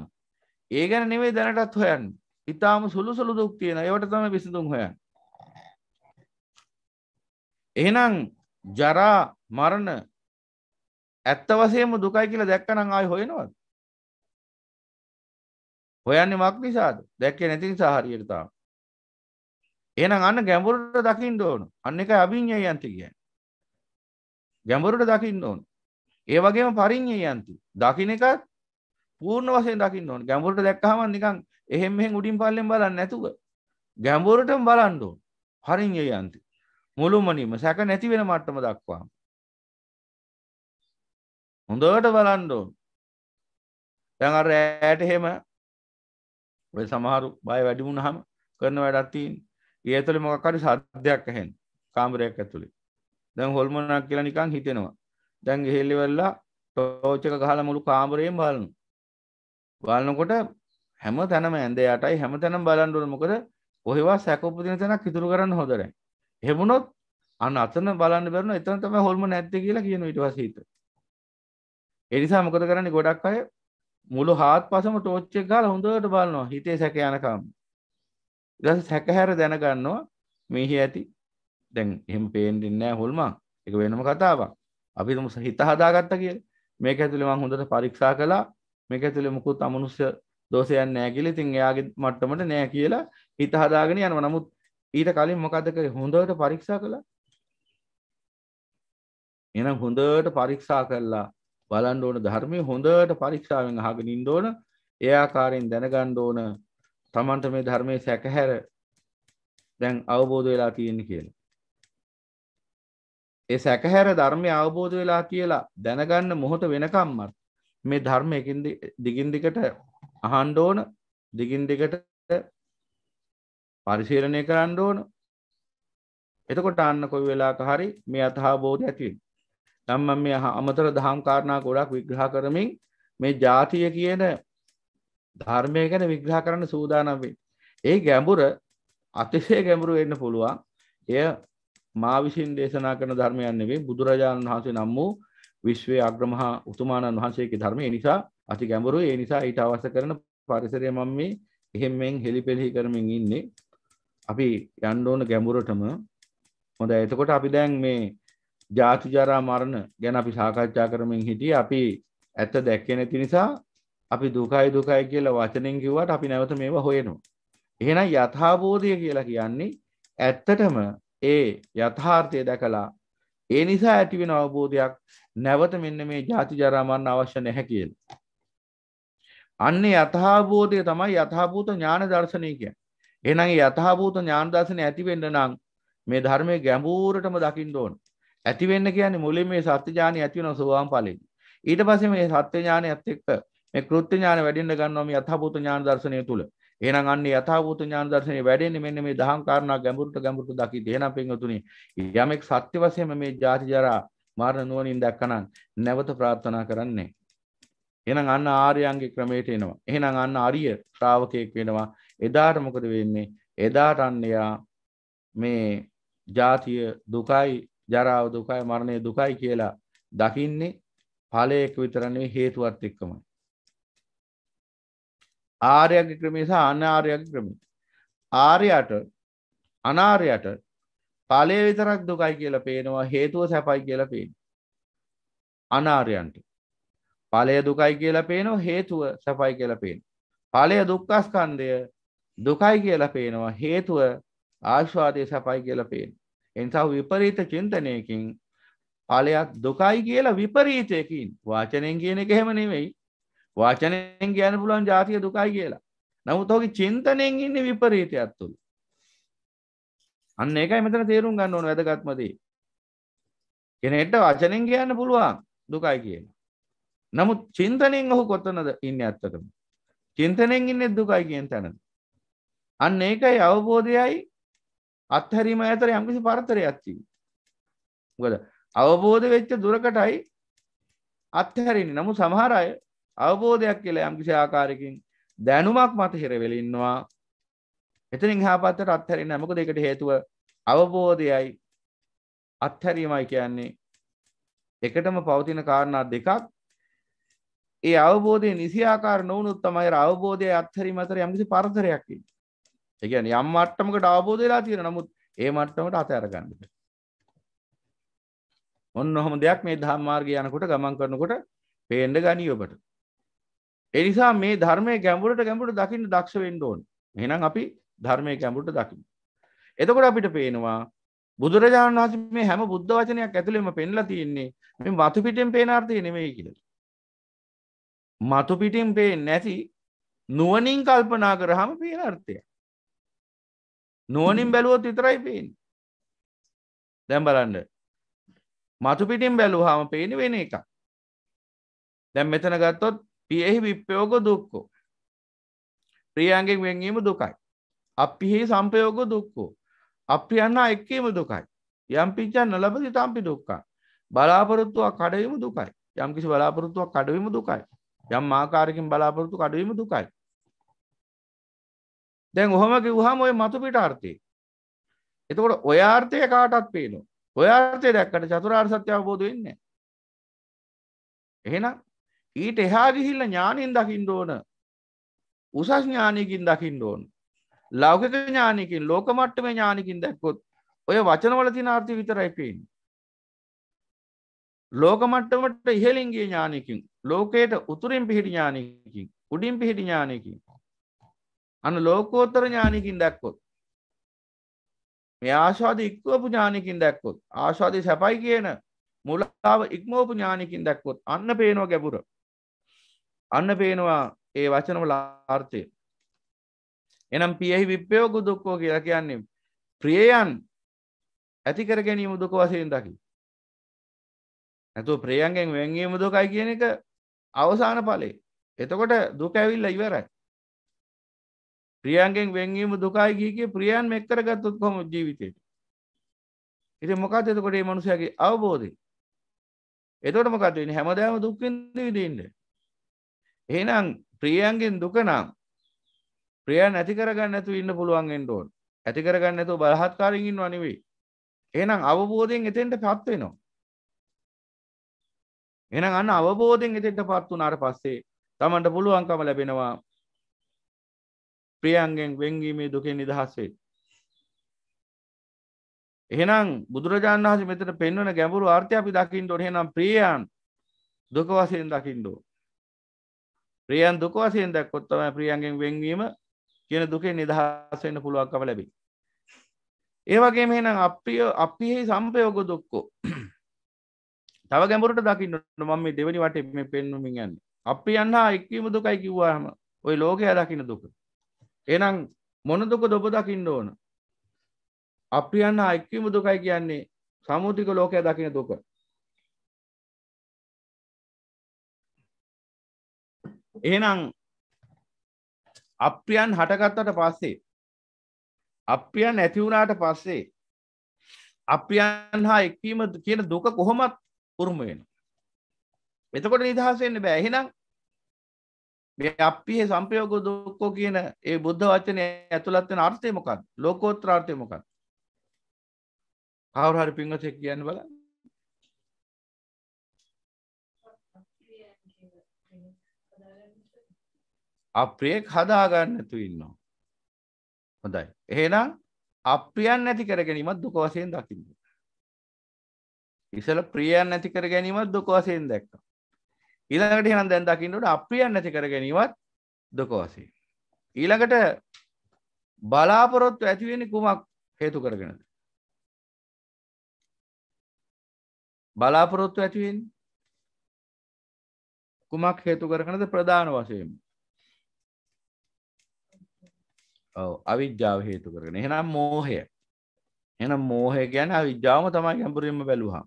ඒ ගැන නෙවේ දැනටත් හොයන් ඉතාම සුළු සුළු දුක් තියෙන ඒවට තම විසඳුම් හොයන් එහෙනම් ජරා මරණ ඇත්ත වසයම දුකයි කියලා දැක්කනම් ආය හොයනවද හොයන්නේ මක් නිසාද දැක්කේ නැති නිසා හරියට තාම එහෙනම් අන්න ගැඹුරට දකින්න ඕන අන්න එකයි අභිඤ්ඤයන්ති කියන්නේ ගැඹුරට දකින්න ඕන ඒ වගේම පරිින්ය යන්ති දකින එකත් පූර්ණ වසෙන් දකින්න ඕන ගැඹුරට දැක්කහම නිකං එහෙම මෙහෙ උඩින් පල්ලෙන් බලන්න නැතුව ගැඹුරට බලන්න ඕන පරිින්ය යන්ති මුළුමනීම සැක නැති වෙන මට්ටම දක්වාම හොඳට බලන්න ඕන දැන් අර ඈට එහෙම ඔය සමහරු බය වැඩි වුණාම කරන වැඩක් තියෙන. ඒ ඇතුලේ මොකක් හරි සද්දයක් ඇහෙන කාමරයක් ඇතුලේ. දැන් හොල්මනක් කියලා නිකන් හිතෙනවා. දැන් ගිහිල්ලා ඉවරලා ටෝච් එක ගහලා මුළු කාමරේම බලනවා. බලනකොට හැම තැනම ඇඳ යටයි හැම තැනම බලන්න ඕන මොකද කොහෙවා සැක උපදින තැනක් ඉතුරු කරන්න හොඳ නැහැ. එහෙම වුණොත් අන්න අතන බලන්න බැරුණා එතන තමයි හොල්ම නැත්තේ කියලා කියන ඊට පස්සේ හිත. ඒ නිසා මොකද කරන්නේ ගොඩක් අය මුළු හාත්පසම ටෝච් එක ගහලා හොඳට බලනවා හිතේ සැක යනකම්. ඊට පස්සේ සැකහැර දැනගන්නවා මෙහි ඇති දැන් එහෙම පේන්නේ නැහැ හොල්මන්. ඒක වෙනම කතාවක්. අපි තුමු හිත හදාගත්ත කියලා. මේක ඇතුලේ මම හොඳට පරීක්ෂා කළා. මේක ඇතුලේ මුකුත් අමනුෂ්‍ය දෝෂයක් නැහැ කියලා. ඉතින් එයාගේ මට්ටමට නැහැ කියලා හිත හදාගෙන යනවා. නමුත් ඊට කලින් මොකද කරේ? හොඳට පරීක්ෂා කළා. එහෙනම් හොඳට පරීක්ෂා කරලා බලන්න ඕන ධර්මයේ හොඳට පරීක්ෂාවෙන් අහගෙන ඉන්න ඕන ඒ ආකාරයෙන් දැනගන්න ඕන Tamanට මේ ධර්මයේ සැකහැර දැන් අවබෝධ වෙලා තියෙන්නේ කියලා. ඒ සැකහැර ධර්මය අවබෝධ වෙලා කියලා දැනගන්න මොහොත වෙනකම්මත් මේ ධර්ම දිගින් දිකට අහන්ඩ ඕන දිගින් දිකට පරිශීලනය කරන්න ඕන එතකොට අන්න කොයි වෙලා හරි මේ අතහා බෝධ ඇතිවෙන් නම්ම මේ අමතර දහම් කාරණා ගොඩක් විග්‍රහ කරමින් මේ ජාතිය කියන ධර්මය ගැන විග්‍රහ කරන්න සූදානම් වේ ඒ ගැඹුර අතිශය ගැඹුරු වෙන්න පුළුවන් එය මා විසින් දේශනා කරන ධර්මයන් නෙවෙයි බුදුරජාණන් වහන්සේ නම් වූ විශ්වයේ අග්‍රමහා උතුමාණන් වහන්සේගේ ධර්මය. ඒ නිසා අති ගැඹුරුයි. ඒ නිසා ඊට අවශ්‍ය කරන පරිසරය මම මේ එහෙම මෙන් හෙලිපෙලි කරමින් ඉන්නේ. අපි යන්න ඕන ගැඹුරටම හොඳයි. එතකොට අපි දැන් මේ ජාති ජරා මරණ ගැන අපි සාකච්ඡා කරමින් හිටියේ. අපි ඇත්ත දැක්කේ නැති නිසා අපි දුකයි දුකයි කියලා වචනෙන් කිව්වට අපි නැවත මේව හොයනවා. එහෙනම් යථාබෝධය කියලා කියන්නේ ඇත්තටම ඒ යථාර්ථය දැකලා ඒ නිසා ඇතිවෙන අවබෝධයක් නැවත මෙන්න මේ ජාති ජරාමන්න අවශ්‍ය නැහැ කියල. අන්නේ යථාබෝධය තමයි යථභූත ඥාන දර්ශනය කිය. එනගේ යථභූත ඥානදර්ශනය ඇතිවෙන්න නම් මේ ධර්මය ගැඹූරටම දකිින් දෝන්. ඇතිවෙන්න කියන්නේ මුලින් මේ සත්‍යජානය ඇතිවන සවාම් පලින්. ඊට පස මේ සත්‍යඥානය ඇත්තෙක්ක මේ කෘත්්‍ය ඥාන වැඩින්න ගන්නවම යථභූත ඥාන දර්ශනය තුළ එහෙනම් අන්නේ යථාභූත ඥාන දර්ශනේ වැඩෙන්නේ මෙන්න මේ දහම් කාරණා ගැඹුරට ගැඹුරට දකිද්දී. එහෙනම් පින්වතුනි යමෙක් සත්‍ය වශයෙන්ම මේ ජාති ජරා මරණ නුවණින් දැක්කනම් නැවත ප්‍රාර්ථනා කරන්නේ. එහෙනම් අන්න ආර්යයන්ගේ ක්‍රමයට එනවා. එහෙනම් අන්න ආර්ය ශ්‍රාවකයෙක් වෙනවා. එදාට මොකද වෙන්නේ? එදාට අන්නයා මේ ජාතිය දුකයි ජරාව දුකයි මරණය දුකයි කියලා දකින්නේ ඵලයක විතර නෙවෙයි හේතුවත් එක්කමයි. ආර්යගේ ක්‍රමේ සහ අනාර්යගේ ක්‍රමේ. ආර්යට අනාර්යට ඵලය විතරක් දුකයි කියලා පේනවා හේතුව සැපයි කියලා පේන. අනාර්යන්ට ඵලය දුකයි කියලා පේනවා හේතුව සැපයි කියලා පේන. ඵලය දුක්ඛස්කන්ධය දුකයි කියලා පේනවා හේතුව ආස්වාදයේ සැපයි කියලා පේන. එනිසා විපරීත චින්තනයකින් ඵලයක් දුකයි කියලා විපරීතයකින් වචනෙන් කියන එක එහෙම නෙමෙයි වචනයෙන් ගැන පුළුවන් ජාතිය දුකයි කියලා නමුත් ඔගේ චින්තනයෙන් ඉන්න විපරීතයක් තුළ අන්න ඒකයි මෙතන තේරුම් ගන්න ඕන වැදගත්මදී කෙනෙට වචනෙන් කියන්න පුළුවන් දුකයි කියන නමුත් චින්තනයෙන් ඔහු කොතනද ඉන්න ඇත්තටම චින්තනයෙන් ඉන්න දුකයි කියෙන් තැන අන්න ඒකයි අවබෝධයයි අත්හැරීම ඇතර යම්කිසි පරතරය ඇත්ති ගොද අවබෝධ වෙච්ච දුරකටයි අත්හැරනි නමු සමහරය අවබෝධයක් කියලා යම්කිසි ආකාරකින් දැනුමක් මත හිරවෙලින්වා එතනින් හාපත්තට අත්හැරෙන මොක දෙකට හේතුව අවබෝධයයි අත්හැරීමයි කියන්නේ එකටම පවතින කාරණා දෙකක් ඒ අවබෝධය නිසියාකාර නොවනුත් තමයි අවබෝධය අත්හැරීම අතර යම්කිසි පරතරයක් එකගැන යම් අට්ටමකට අවබෝධයලා තියෙන නමුත් ඒ මට්ටමට අතඇරගන්නට ඔන්න ඔහොම දෙයක් මේ ධම්මාර්ගය යනකොට ගමන් කරනකොට පේන්ඩ ගනී ඔබට එනිසා මේ ධර්මය ගැඹුරට ගැඹුරට දකින්න දක්ෂ වෙන්න ඕන. එහෙනම් අපි ධර්මය ගැඹුරට දකිමු. එතකොට අපිට පේනවා බුදුරජාණන් වහන්සේ මේ හැම බුද්ධ වචනයක් ඇතුළේම පෙන්ලා තියෙන්නේ මේ මතු පිටින් පේන අර්ථය නෙමෙයි කියලා. මතු පිටින් පේන්නේ නැති නුවණින් කල්පනා කරාම පේන අර්ථය. නුවණින් බැලුවොත් විතරයි පේන්නේ. දැන් බලන්න. මතු පිටින් බැලුවාම පේන්නේ වෙන එකක්. දැන් මෙතන ගත්තොත් පියෙහි විප්පයෝග දුක්කෝ ප්‍රියන්ගෙන් වෙන්වීම දුකයි අපිහි සම්පයෝග දුක්කෝ අප්‍රියන්න එක්කීම දුකයි යම් පිච්චන්න ලබති තම්පි දුක්කා බලාපොරොත්තුවක් කඩවීම දුකයි යම් කිසි බලාපොරොත්තුවක් කඩවීම දුකයි යම් ආකාරකින් බලාපොරොත්තු කඩවීම දුකයි දැන් ඔහොමකි වහම ඔය මතු පිට අර්ථය එතකොට ඔය ආර්ථය කාටත් පේනු ඔය ආර්ථය දැක්කට චතුරාර් සත්‍ය අවබෝධ වෙන්නේ එහෙනම් ඊට එහා ගිහිල්ල ඥානින් දකිින් ඕන උසස් ඥානයකින් දකිින් ඕන ලෞකික ඥානයකින් ලෝකමට්ටම ඥානකින් දැක්කොත් ඔය වචනවල තිනාර්ථය විතරයිපෙන් ලෝකමට්ටමට ඉහලින්ගේ ඥානයකින් ලෝකයට උතුරින් පිහිටි ඥානයකින් උඩින් පිහිටි ඥානයකින් අන ලෝකෝත්තර ඥානයකින් දැක්කොත් මේ ආශවාද ඉක්වපු ඥානකින් දැක්කොත් ආශවාදය සැපයි කියන මුලාව ඉක්මෝපු ඥානකින් දැක්කොත් අන්න පේනවා ගැබුර අන්න පේනවා ඒ වචනවල ආර්ථය එනම් පියෙහි විප්පයෝකු දුක්කෝ කියලා කියන්නේ ප්‍රියයන් ඇතිකර ගැනීම දුක වසයෙන් දකි ඇතු ප්‍රියන්ගෙන් වැැන්ගේම දුකයි කියන එක අවසාන පලේ එතකොට දුක ඇවිල්ල ඉවරයි ප්‍රියන්ගෙන් වැැන්ගීම දුකායි ගීගේ ප්‍රියන් මෙක්කර ගත්තුත් කොම ජීවිතයට ඉති මොකත් එතකොට මනුසයගේ අවබෝධය එතොට මොකත්වෙන හැමදෑම දුක්කින්ද විදීන්ට එහෙනම් ප්‍රියයන්ගෙන් දුක නම් ප්‍රියයන් ඇති කරගන්න නැතුව ඉන්න පුළුවන් වෙන්න ඕන. ඇති කරගන්න නැතුව බලහත්කාරයෙන් ඉන්නව නෙවෙයි. එහෙනම් අවබෝධයෙන් එතෙන්ටපත් වෙනවා. එහෙනම් අන්න අවබෝධයෙන් එතෙන්ටපත් වුණාට පස්සේ තමන්ට පුළුවන්කම ලැබෙනවා ප්‍රියයන්ගෙන් වෙන්වීමේ දුකෙන් නිදහස් වෙන්න. එහෙනම් බුදුරජාණන් වහන්සේ මෙතන පෙන්වන ගැඹුරු අර්ථය අපි දකින්න ඕනේ. එහෙනම් ප්‍රියයන් දුක වශයෙන් දකින්න ඕනේ. ප්‍රියන් දුක වසයෙන් දැක්කොත්තම ප්‍රියන්ගෙන් වෙන්වීම කියන දුකේ නිදහස්වෙන්න පුළුවක් අප ලැබි ඒවගේ මෙනම් අපිය අපිහි සම්පයෝග දුක්කෝ තව ගැඹුරට දකින්න මම දෙවනි වට මේ පෙන්නුමින් යන්න අපි යන්න එක්වීම දුකයි කිව්වාහම ඔය ලෝකය දකින දුක එනම් මොන දුක දොබ දකින්න ඕන අපි යන්න අයික්වීම දුකයි කියන්නේ සමුතික ලෝකය දකින දුක එහෙනම් අප්‍රියන් හටගත්තට පස්සේ අප්‍රියන් ඇතිවුණාට පස්සේ අප්‍රියන් හා එක්වීම කියන දුක කොහොමත් උරුම වෙන එතකොට නිදහසෙන්න්න බෑ එහෙනම් අපිහ සම්පයෝග දුක්කෝ කියන ඒ බුද්ධ වචනය ඇතුළත්වෙන අර්ථයමකක් ලෝකෝත්‍රාර්ථයමකක් කවරහරි පිංහසෙක් කියන්න බලා අප්‍රියෙක් හදාගන්න ඇතු ඉන්නවා. හොඳයි. එහෙනම් අප්‍රියන් නැති කර ගැනීමත් දුක වශයෙන් දකින්න. ඉසල ප්‍රියන් නැති කර ගැනීමත් දුක වශයෙන් දැක්ක. ඊළඟට එහෙනම් දැන් දකින්නට අප්‍රියන් නැති කර ගැනීමත් දුක වශයෙන්. ඊළඟට බලාපොරොත්තු ඇති වෙන්නේ කුමක් හේතු කරගෙනද? බලාපොරොත්තු ඇති වෙන්නේ කුමක් හේතු කරගෙනද ප්‍රධාන වශයෙන්. අවිද්‍යාව හේතු කරගෙන එහෙනම් මෝහය එහෙනම් මෝහය ගැන අවිද්‍යාවම තමයි ගැඹුරින්ම බැලුවා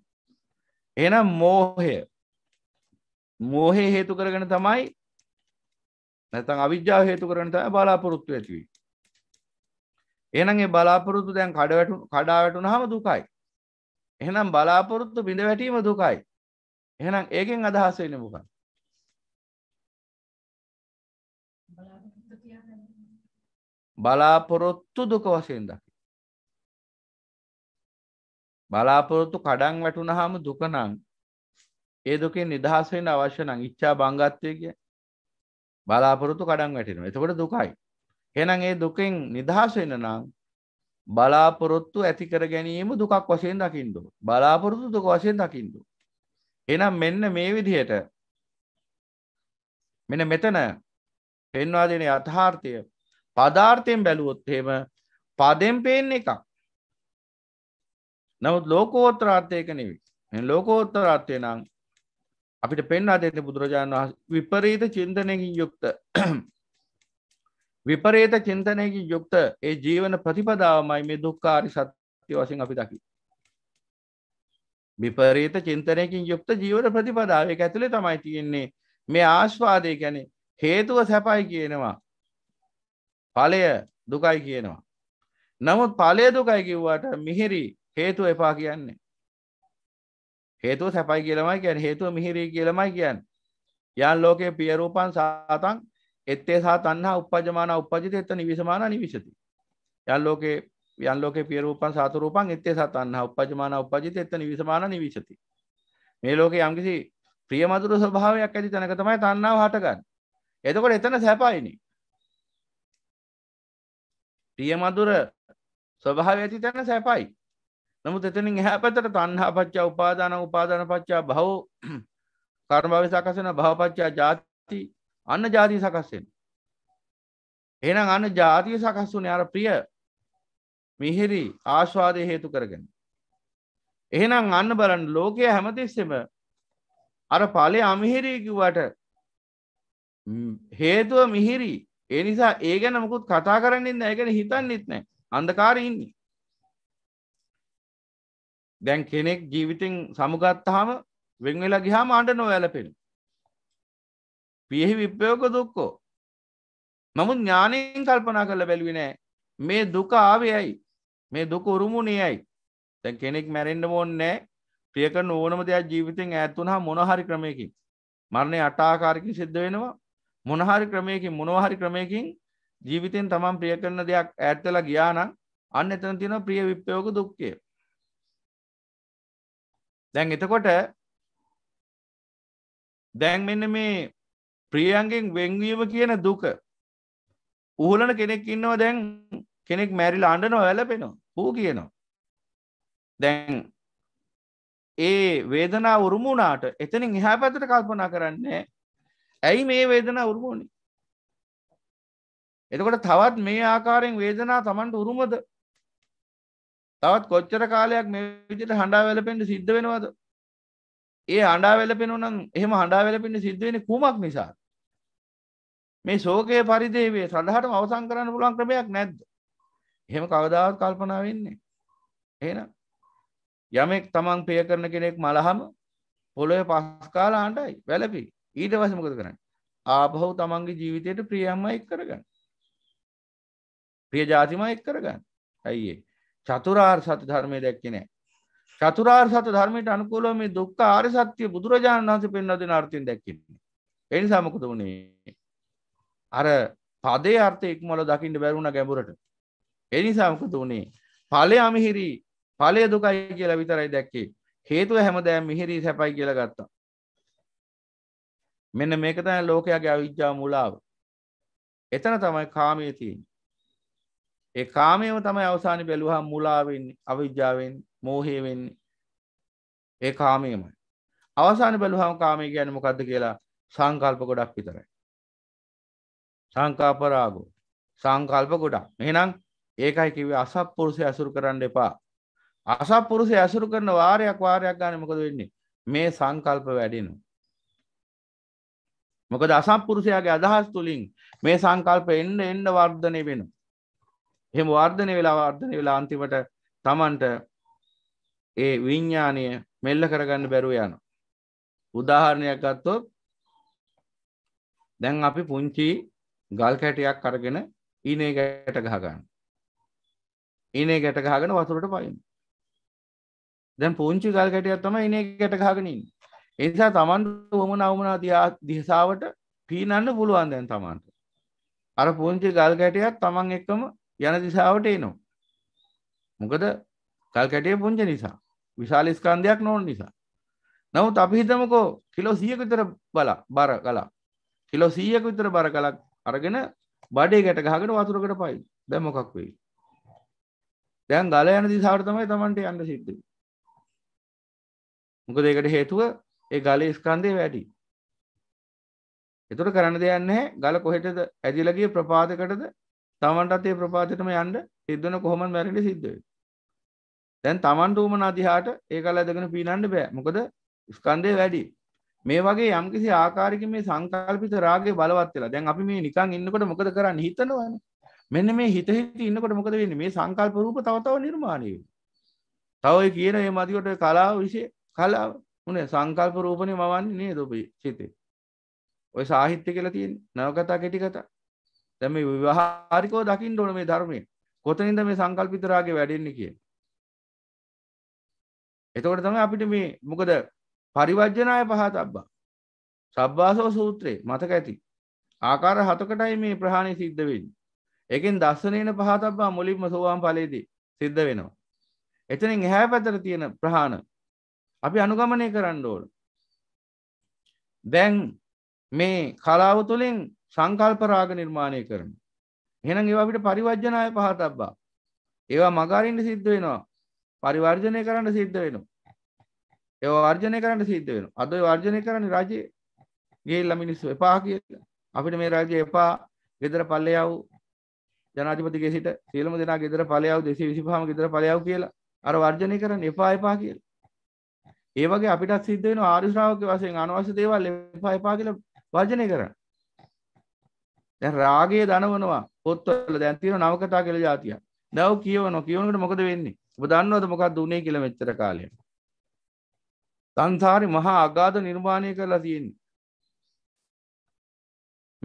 එහෙනම් මෝහය මෝහය හේතු කරගෙන තමයි නැතන් අවිද්‍යාව හේතු කරන තම බලාපොරොත්තු ඇතිවී එනගේ බලාපොරොත්තු දැන් කඩවැටු කඩාවැටුන හම දුකයි එහෙනම් බලාපොරොත්තු බිඳ වැටීම දුකයි එහෙනම් ඒකෙන් අදහස්සෙන මොකක් බලාපොරොත්තු දුක වසයෙන් දකි බලාපොරොත්තු කඩන් වැටුණහාම දුකනං ඒ දුකේ නිදහසෙන් අවශ්‍ය නං ඉච්චා බංගත්වය කිය බලාපොරොතු කඩන් වැටෙනවා එතකොට දුකයි හෙනම් ඒ දුකෙන් නිදහසෙන නම් බලාපොරොත්තු ඇතිකර ගැනීම දුකක් වසයෙන් දකිින්ඩු බලාපොරොත්තු දුක වසයෙන් දකිින්ඩු එනම් මෙන්න මේ විදිහයට මෙන මෙතන පෙන්වා දෙන අථාර්ථය පදාර්ථයෙන් බැලුවොත් හෙම පදෙන් පේෙන් එකක් නවත් ලෝකෝත්‍රාර්ථයක නෙවි ලෝකෝත්තරාර්ථය නම් අපිට පෙන්වා දෙන්න බුදුරජාණන් වහස විපරීත චින්තනයකින් යුක්ත [CLEARS THROAT] විපරේත චින්තනයකින් යුක්ත ඒ ජීවන ප්‍රතිපදාවමයි මේ දුක්කාරි සත්‍ය වසින් අපි දකි විපරීත චින්තනයකින් යුක්ත ජීවන ප්‍රතිපදාවක ඇතුළේ තමයි තියෙන්නේ මේ ආශ්වාදය ගැන හේතුව සැපයි කියනවා පලය දුකයි කියනවා. නමුත් පලය දුකයි කිව්වට මිහිරි හේතුව එපා කියන්නේ. හේතුව සැපයි කියලමයි කියන් හේතුව මිහිරී කියලමයි කියන්. යන් ලෝකයේ පියරූපන් සාතන් එත්තේ සහ තන්හා උපජමාන උපජිත එත්ත නිවිසමාන නිවිශති. යන් ලෝකේ යන් ලෝකේ පියරූපන් සාතරූපන් එත්තේ සහ තන්හා උපජමාන උපජිත එත්ත නිවිසමාන නිවිශති. මේ ලෝකේ යම්කිසි ප්‍රියමధుර ස්වභාවයක් ඇති තැනක තමයි තණ්හාව හටගන්නේ. එතකොට එතන සැපයිනේ. ප්‍රියමදුර ස්වභාව ඇති තැන සැපයි නමුත් එතනින් එහැ පැතට තන්හා පච්චා උපාදාන උපාදාන පච්චා බහු කර්මභාව සකසන භවපච්චා ජාති අන්න ජාතිය සකස්වෙන් එහෙනම් අන්න ජාතිය සකස් වුනේ අර ප්‍රිය මිහිරි ආස්වාදය හේතු කරගෙන එහෙනම් අන්න බලන්න ලෝකය හැමතිස්සෙම අර පලේ අමිහිරී කිව්වට හේතුව මිහිරී ඒ නිසා ඒ ගැන මොකුත් කතා කරන්නෙත් ඇ ගැන හිතන්නෙත් නෑ අන්දකාර ඉන්නේ දැන් කෙනෙක් ජීවිතෙන් සමුගත්තාම වෙංවෙලා ගිහාම අන්ඩ නොවැලපෙන පියෙහි විප්පයෝක දුක්කෝ නමුත් ඥානයෙන් කල්පනා කරල බැලවිනෑ මේ දුක ආවයයි මේ දුක උරුමුණයයි තැන් කෙනෙක් මැරෙන්ඩ ඕන්නෑ ප්‍රියක නෝනම දෙයක් ජීවිතෙන් ඇත්තුන හා මොනහරි ක්‍රමයකින් මරණය අටාකාරකින් සිද්ධ වෙනවා මොනහරි ක්‍රමයකින් මොනවහරි ක්‍රමයකින් ජීවිතෙන් තමන් ප්‍රිය කරන දෙයක් ඇත්තලා ගියානම් අන්න එතන තියෙන ප්‍රිය විප්පයෝග දුක්කය දැන් එතකොට දැන් මෙන්න මේ ප්‍රියන්ගෙන් වෙන්වීම කියන දුක උහලන කෙනෙක් ඉන්නවා දැන් කෙනෙක් මැරිලා අඬනවා වැළපෙනවා හූ කියනවා දැන් ඒ වේදනා උරුමුණාට එතනින් එහා පැතට කල්පනා කරන්නේ ඇයි මේ වේදනා උරුමෝනි එතකොට තවත් මේ ආකාරයෙන් වේදනා තමන්ට උරුමද තවත් කොච්චර කාලයක් මේ විදිට හඬා වැලපෙන්ට සිද්ධ වෙනවද ඒ අඩා වැලපෙනු නම් එහෙම හඩා වැලපෙන්ට සිද්ධුවෙන කුමක් නිසා මේ සෝකය පරිදේවේ සඳහට අවසං කරන්න පුළුවන් ක්‍රමයක් නැද්ද එහෙම කවදාවත් කල්පනා වෙන්නේ එන යමෙක් තමන් පය කරන කෙනෙක් මලහම පොළොය පස්කාලා අන්ටයි වැලපී ඊට පස්සේ මොකද කරන්නේ? ආභව තමන්ගේ ජීවිතයට ප්‍රියමයි කරගන්න. ප්‍රිය જાතිමයි කරගන්න. අයියේ. චතුරාර්ය සත්‍ය ධර්මයේ දැක්කේ නැහැ. චතුරාර් සත ධර්මයට අනුකූලව මේ දුක්ඛ ආර්ය සත්‍ය බුදුරජාණන් වහන්සේ පෙන්වා දෙන අර්ථයෙන් දැක්කෙන්නේ. ඒ නිසා මොකද වුනේ? අර පදේ අර්ථය ඉක්මවල දකින්න බැරුණා ගැඹුරට. ඒ නිසා මොකද වුනේ? ඵලය අමිහිරි, ඵලය දුකයි කියලා විතරයි දැක්කේ. හේතුව හැමදාම මිහිරි සැපයි කියලා ගත්තා. මෙන්න මේක තමයි ලෝකයාගේ අවිජ්ජා මූලාව. එතන තමයි කාමයේ තියෙන්නේ. ඒ කාමයේම තමයි අවසානයේ බැලුවහම මූලා වෙන්නේ, අවිජ්ජාවෙන්, මෝහය වෙන්නේ. ඒ කාමයේමයි. අවසානයේ බැලුවහම කාමය කියන්නේ මොකද්ද කියලා සංකල්ප ගොඩක් විතරයි. සංකාපරාගෝ සංකල්ප ගොඩක්. එහෙනම් ඒකයි කිව්වේ අසත්පුරුෂය අසුරු කරන්න එපා. අසත්පුරුෂය අසුරු කරන වාරයක් වාරයක් ගන්න මොකද වෙන්නේ? මේ සංකල්ප වැඩෙනවා. මොකද අසම්පුරුෂයාගේ අදහස් තුළින් මේ සංකල්ප එන්න එන්න වර්ධනය වෙන. එහෙම වර්ධනය වෙලා වර්ධනය වෙලා අන්තිමට තමන්ට ඒ විඤ්ඥානය මෙල්ල කරගන්න බැරුව යන. උදාහරණයක් ගත්තොත් දැන් අපි පුංචි ගල් කැටයක් කරගෙන ඉනේ ගැට ගහගන්න. ඉනේ ගැට ගහගෙන වතුරට පයින්. දැන් පුංචි ගල් කැටයක් තමයි ඉනේ ගැට ගහගෙන ඉන්නේ. එනිසා තමන් හොම නවමනා තියා දිහසාාවට පීනන්න පුළුවන් දැන් තමන්ට අර පුංචි ගල් කැටයක් තමන් එක්කම යන දිසාාවට එනවා මොකද ගල් කැටිය පුංච නිසා විශාල ස්කන්ධයක් නොවන් නිසා නමුත් අපි හිතමකෝ කිලෝ සියක විතර බල බර කලා කිලෝ සීයක විතර බර කලක් අරගෙන බඩේ ගැට ගහගෙන වතුරකට පයි දැන් මොකක් වෙයි දැන් ගල යන දිසාවට තමයි තමන්ට යන්න සිද්ධ මොකද ඒකට හේතුව ඒ ගලේ ස්කන්ධය වැඩි. එතකොට කරන්න දෙයක් නැහැ. ගල කොහෙටද ඇදිලා ගියේ ප්‍රපාතයකටද? තමන්ටත් ඒ ප්‍රපාතයටම යන්න සිද්ධ වෙන කොහොමද මැරෙන්නේ සිද්ධ වෙන්නේ. දැන් තමන්ට උමන අධිහාට ඒ ගල ඇදගෙන පීනන්න බෑ. මොකද ස්කන්ධය වැඩි. මේ වගේ යම්කිසි ආකාරයකින් මේ සංකල්පිත රාගය බලවත් වෙලා. දැන් අපි මේ නිකන් ඉන්නකොට මොකද කරන්නේ? හිතනවනේ. මෙන්න මේ හිත හිත ඉන්නකොට මොකද වෙන්නේ? මේ සංකල්ප රූප තව තව නිර්මාණය වෙනවා. තව ඔය කියන මේ මදිවට කලාව විශේෂ කලාව උන සංකල්ප රූපණය මවන්නේ නේ දොපි චිතේ ඔය සාහිත්‍ය කියලා තියෙන් නවකතා කෙටි කතා තැම විවාහාරිකෝ දකිින් ඕන මේ ධර්මය කොතනින්ද මේ සංකල්පිතරාගේ වැඩෙන්නේ කිය එතකොට තම අපිට මේ මොකද පරිවජ්ජනාය පහත අබ්බා සබ්බාසෝ සූත්‍රයේ මතක ඇති ආකාර හතකටයි මේ ප්‍රහාණය සිද්ධ වෙන්නේ එකෙන් දස්සනේන පහතබ්බා මුලින්ම සෝවාන් ඵලයේදී සිද්ධ වෙනවා එතනින් එහා පැතර තියෙන ප්‍රහාණ අපි අනුගමනය කරන්න ඕන දැන් මේ කලාව තුළින් සංකල්පරාග නිර්මාණය කරන එහෙනම් ඒවා අපිට පරිවර්ජනාය පහතබ්බා ඒවා මගාරින්න සිද්ධ වෙනවා පරිවර්ජනය කරන්න සිද්ධ වෙනවා ඒවා වර්ජනය කරන්න සිද්ධ වෙනවා අද ඔය වර්ජනය කරන්නේ රජය ගිහිල්ලා මිනිස්සු එපා කියලා අපිට මේ රජය එපා ගෙදර පල්ලෙයව් ජනාධිපතිගේ සිට සියලුම දෙනා ගෙදර පලයව් 225ම ගෙදර පලයව් කියලා අර වර්ජනය කරන්න එපා එපා කියලා ඒ වගේ අපිටත් සිද්ධ වෙන ආර්ය ශ්‍රාවක වශයෙන් අනවශ්‍ය දේවල් එපා එපා කියලා වර්ජනය කරන්න. දැන් රාගය දනවනවා පොත්වල දැන් තියෙන නවකතා කියලා જાතියක්. දැන් කියවනවා කියවනකොට මොකද වෙන්නේ? ඔබ දන්නවද මොකක්ද උනේ කියලා මෙච්චර කාලයක්. සංසාරේ මහා අගාධ නිර්මාණය කරලා තියෙන්නේ.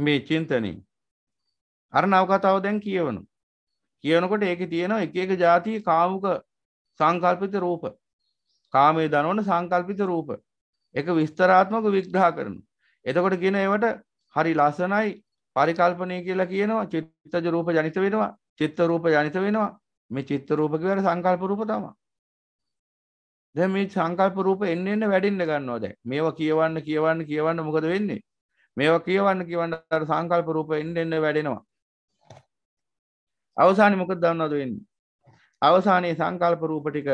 මේ චින්තනෙ. අර නවකතාව දැන් කියවනවා. කියනකොට ඒකේ තියෙනවා එක එක જાති කාමුක සංකල්පිත රූප. කාමය දනවන සංකල්පිත රූප එක විස්තරාත්මක විග්‍රහ කරනු. එතකොට ගෙන ඒවට හරි ලස්සනයි පරිකල්පනය කියලා කියනවා චිත්තජ රූප ජනිත වෙනවා චිත්ත රූප ජනිත වෙනවා මේ චිත්ත රූපකවට සංකල්ප රූප තම දැ මේ සංකල්ප රූප එන්න එන්න වැඩින්න ගන්නවා දැ මේවා කියවන්න කියවන්න කියවන්න මොකද වෙන්නේ මේවා කියවන්න කියවන්න සංකල්ප රූප එන්න එන්න වැඩෙනවා අවසානය මොකද දන්නවද වෙන්නේ අවසානයේ සංකල්ප රූප ටික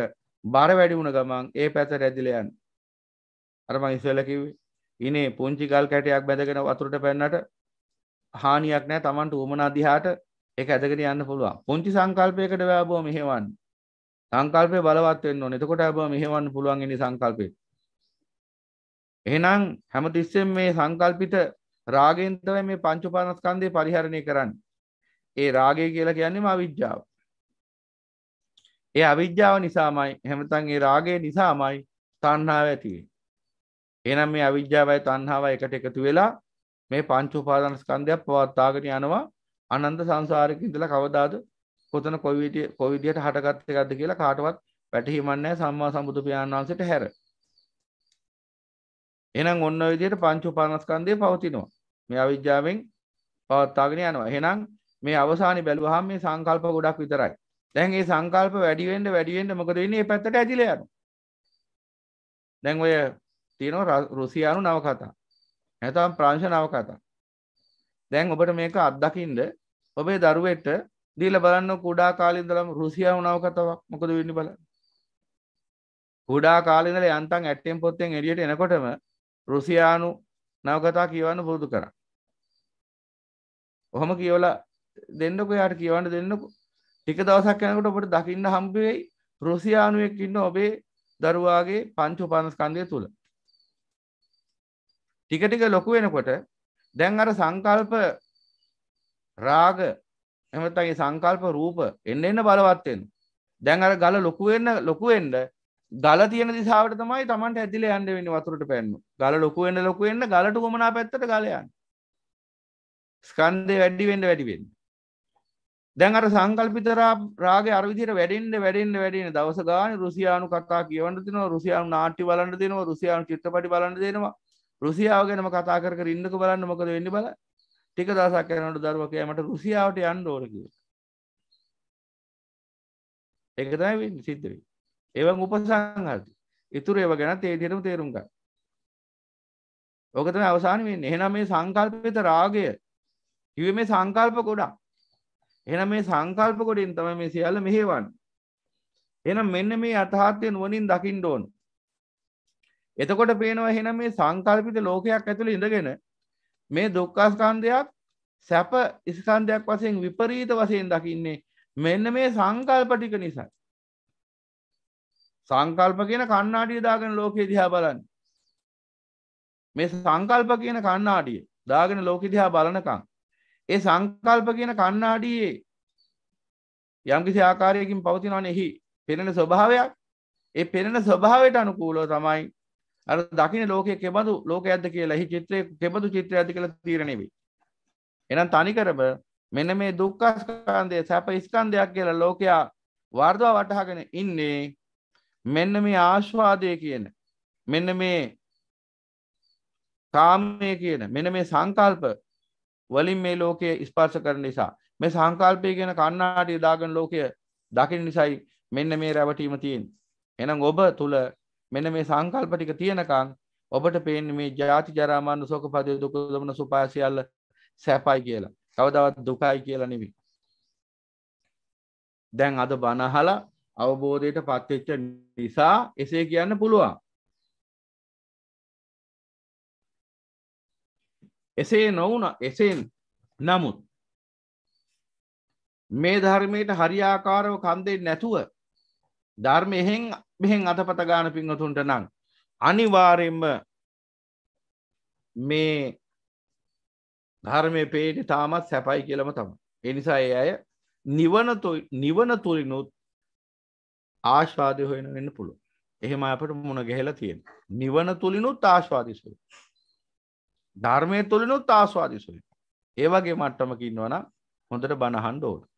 බර වැඩි වුණ ගමන් ඒ පැත්තට ඇදිලා යන. අර මම ඉස්සෙල්ලා කිව්වේ ඉනේ පුංචි ගල් කැටයක් බැඳගෙන වතුරට පැන්නට හානියක් නැහැ Tamanට උමන අධිහාට ඒක ඇදගෙන යන්න පුළුවන්. පුංචි සංකල්පයකට වැයබෝ මෙහෙවන්න. සංකල්පය බලවත් වෙන්න ඕනේ. එතකොට අපව මෙහෙවන්න පුළුවන් ඉන්නේ සංකල්පේ. එහෙනම් හැමතිස්සෙම මේ සංකල්පිත රාගයෙන් තමයි මේ පංච උපාදානස්කන්ධය පරිහරණය කරන්නේ. ඒ රාගය කියලා කියන්නේ මා විඥාව. ඒ අවිද්‍යාව නිසාමයි හැමතන් ඒ රාගය නිසාමයි තණ්හාව ඇතිවේ. එහෙනම් මේ අවිද්‍යාවයි තණ්හාවයි එකට එකතු වෙලා මේ පංච උපාදානස්කන්ධයක් පවත්වාගෙන යනවා අනන්ත සංසාරයක ඉඳලා කවදාද කොතන කොයි විදිය කොයි විදියට හටගත් එකක්ද කියලා කාටවත් වැටහීමක් නැහැ සම්මා සම්බුදු පියාණන් වහන්සේට හැර. එහෙනම් ඔන්න ඔය විදියට පංච උපාදානස්කන්ධය පවතිනවා. මේ අවිද්‍යාවෙන් පවත්වාගෙන යනවා. එහෙනම් මේ අවසානයේ බැලුවහම මේ සංකල්ප ගොඩක් විතරයි. දැන් ඒ සංකල්ප වැඩිවෙන්ඩ වැඩිවෙන්ට මොකද වෙන්නේ පැත්තට ඇදිලයනු දැන් ඔය තියෙනවා රුසියානු නවකතා නැතම් ප්‍රංශ නවකතා දැන් ඔබට මේක අත්දකින්ද ඔබේ දරුවෙට දීල බලන්න කුඩා කාලින්දලම් රුසියාව නවකතාවක් මොකද වෙන්න බල කුඩා කාලින්දල යන්තන් ඇට්ටෙන් පොත්තෙන් එඩියට එනකොටම රුසියානු නවකතා කියවන්න පුරුදු කර ඔහොම කියවලා දෙන්නකො යාට කියවන්න දෙන්නකු ටික දවසක් යනකට ඔබට දකින්න හම්බවෙයි රුසියානුවෙක් ඉන්න ඔබේ දරුවාගේ පංචු පනස්කන්දය තුළ ටිකටික ලොකු වෙනකොට දැන් අර සංකල්ප රාග එමතගේ සංකල්ප රූප එන්න එන්න බලවත්වෙන් දැන් අර ගල ලොකුවෙන්න ලොකුවෙන්ඩ ගල තියෙන දිසාාවට තමයි තමන්ට ඇදිල යන්න වෙන්න වතුරට පැන්නු ගල ලොකුවෙන්න ලොකුවෙන්න ගලට ගොමනා පැත්තට ගලයන් ස්කන්දය වැඩ්ඩි වෙන්ඩ වැඩිවෙන්න දැන් අර සංකල්පිතර රාග අරවිදිර වැඩෙන්ට වැඩෙන්න්න වැඩෙන දවස ගාන රුසියානු කතා කියවන්න තින රුසියානු නාටි බලන්න දෙනවා රුසියානු චිත්‍රපටි බලන්න දෙනවා රුසියාව ගැනම කතා කර ඉන්නක බලන්න මොකද වෙන්න බල ටික දසක් කරනට දර්වකයමට රුසියාවට යන්න ඕරක එකතයි වෙන්න සිද්ධවී ඒවන් උපසංහති ඉතුර ඒව ගැන තේදිරම තේරුම්ග ඕකතම අවසාන වෙන්න එහෙනම් මේ සංකල්පත රාගය කිව මේ සංකල්ප ගොඩා එනම් මේ සංකල්ප කොටින් තමයි මේ සියල්ල මෙහෙවන් එනම් මෙන්න මේ අතහත්ය නුවනින් දකිින් ඩෝන් එතකොට පේනවා එහෙනම් මේ සංකල්පිත ලෝකයක් ඇතුළේ ඉඳගෙන මේ දුක්ඛස්කන්ධයක් සැප ස්කන්ධයක් වශයෙන් විපරීත වශයෙන් දකින්නේ මෙන්න මේ සංකල්ප ටික නිසා සංකල්ප කියන කණ්ණාඩිය දාගෙන ලෝකේ දිහා බලන්න මේ සංකල්ප කියන කණ්ණාඩිය දාගෙන ලෝකෙ දිහා බලනකම් ඒ සංකල්ප කියන කන්නාඩියේ යම්කිසි ආකාරයකින් පවතිනවන එහි පෙනෙන ස්වභාවයක් ඒ පෙනෙන ස්වභාවයට අනුකූලෝ තමයි අර දකින ලෝකය කෙබඳු ලෝක ඇද කියලා එහි චිත්‍රය කෙබඳු චිත්‍රය ඇති කියලා තීරණෙවි එනම් තනිකරම මෙන මේ දුක්කස්කන්දය සැප ස්කන්ධයක් කියලා ලෝකයා වර්දවා වටහගෙන ඉන්නේ මෙන්න මේ ආශ්වාදය කියන මෙන්න මේ කාමය කියන මෙන මේ සංකල්ප වලින් මේ ලෝකය ස්පර්ශ කරන නිසා මේ සංකල්පය ගැන කන්නාටිය දාගෙන ලෝකය දකින නිසයි මෙන්න මේ රැවටීම තියෙන් එනම් ඔබ තුළ මෙන මේ සංකල්ප ටික තියෙනකං ඔබට පේන්නේ මේ ජාති ජරාමාන්න සෝක පදය දුක දමන සුපාසියල්ල සැපයි කියලා කවදවත් දුකයි කියලා නෙවි දැන් අද බනහලා අවබෝධයට පත්වෙච්ච නිසා එසේ කියන්න පුළුවන් එසේ නොවුන එසෙන් නමුත් මේ ධර්මයට හරියාකාරව කන්දේ නැතුව ධර්ම එහෙන් මෙහෙන් අතපත ගාන පිංහතුන්ට නම් අනිවාරෙන්ම මේ ධර්මය පේට තාමත් සැපයි කියලම තම එනිසා ඒ අය නිවන තුළිනුත් ආශ්වාදය හොයෙන වෙන්න පුළුව එහෙම අපට මුණ ගැහෙලා තියෙන නිවන තුළිනුත් ආශ්වාදිසුව ධර්මය තුළිනුත් ආස්වාදි සුයි ඒවගේ මට්ටමකින්වනම් හොඳට බණහන්ඩ ඕට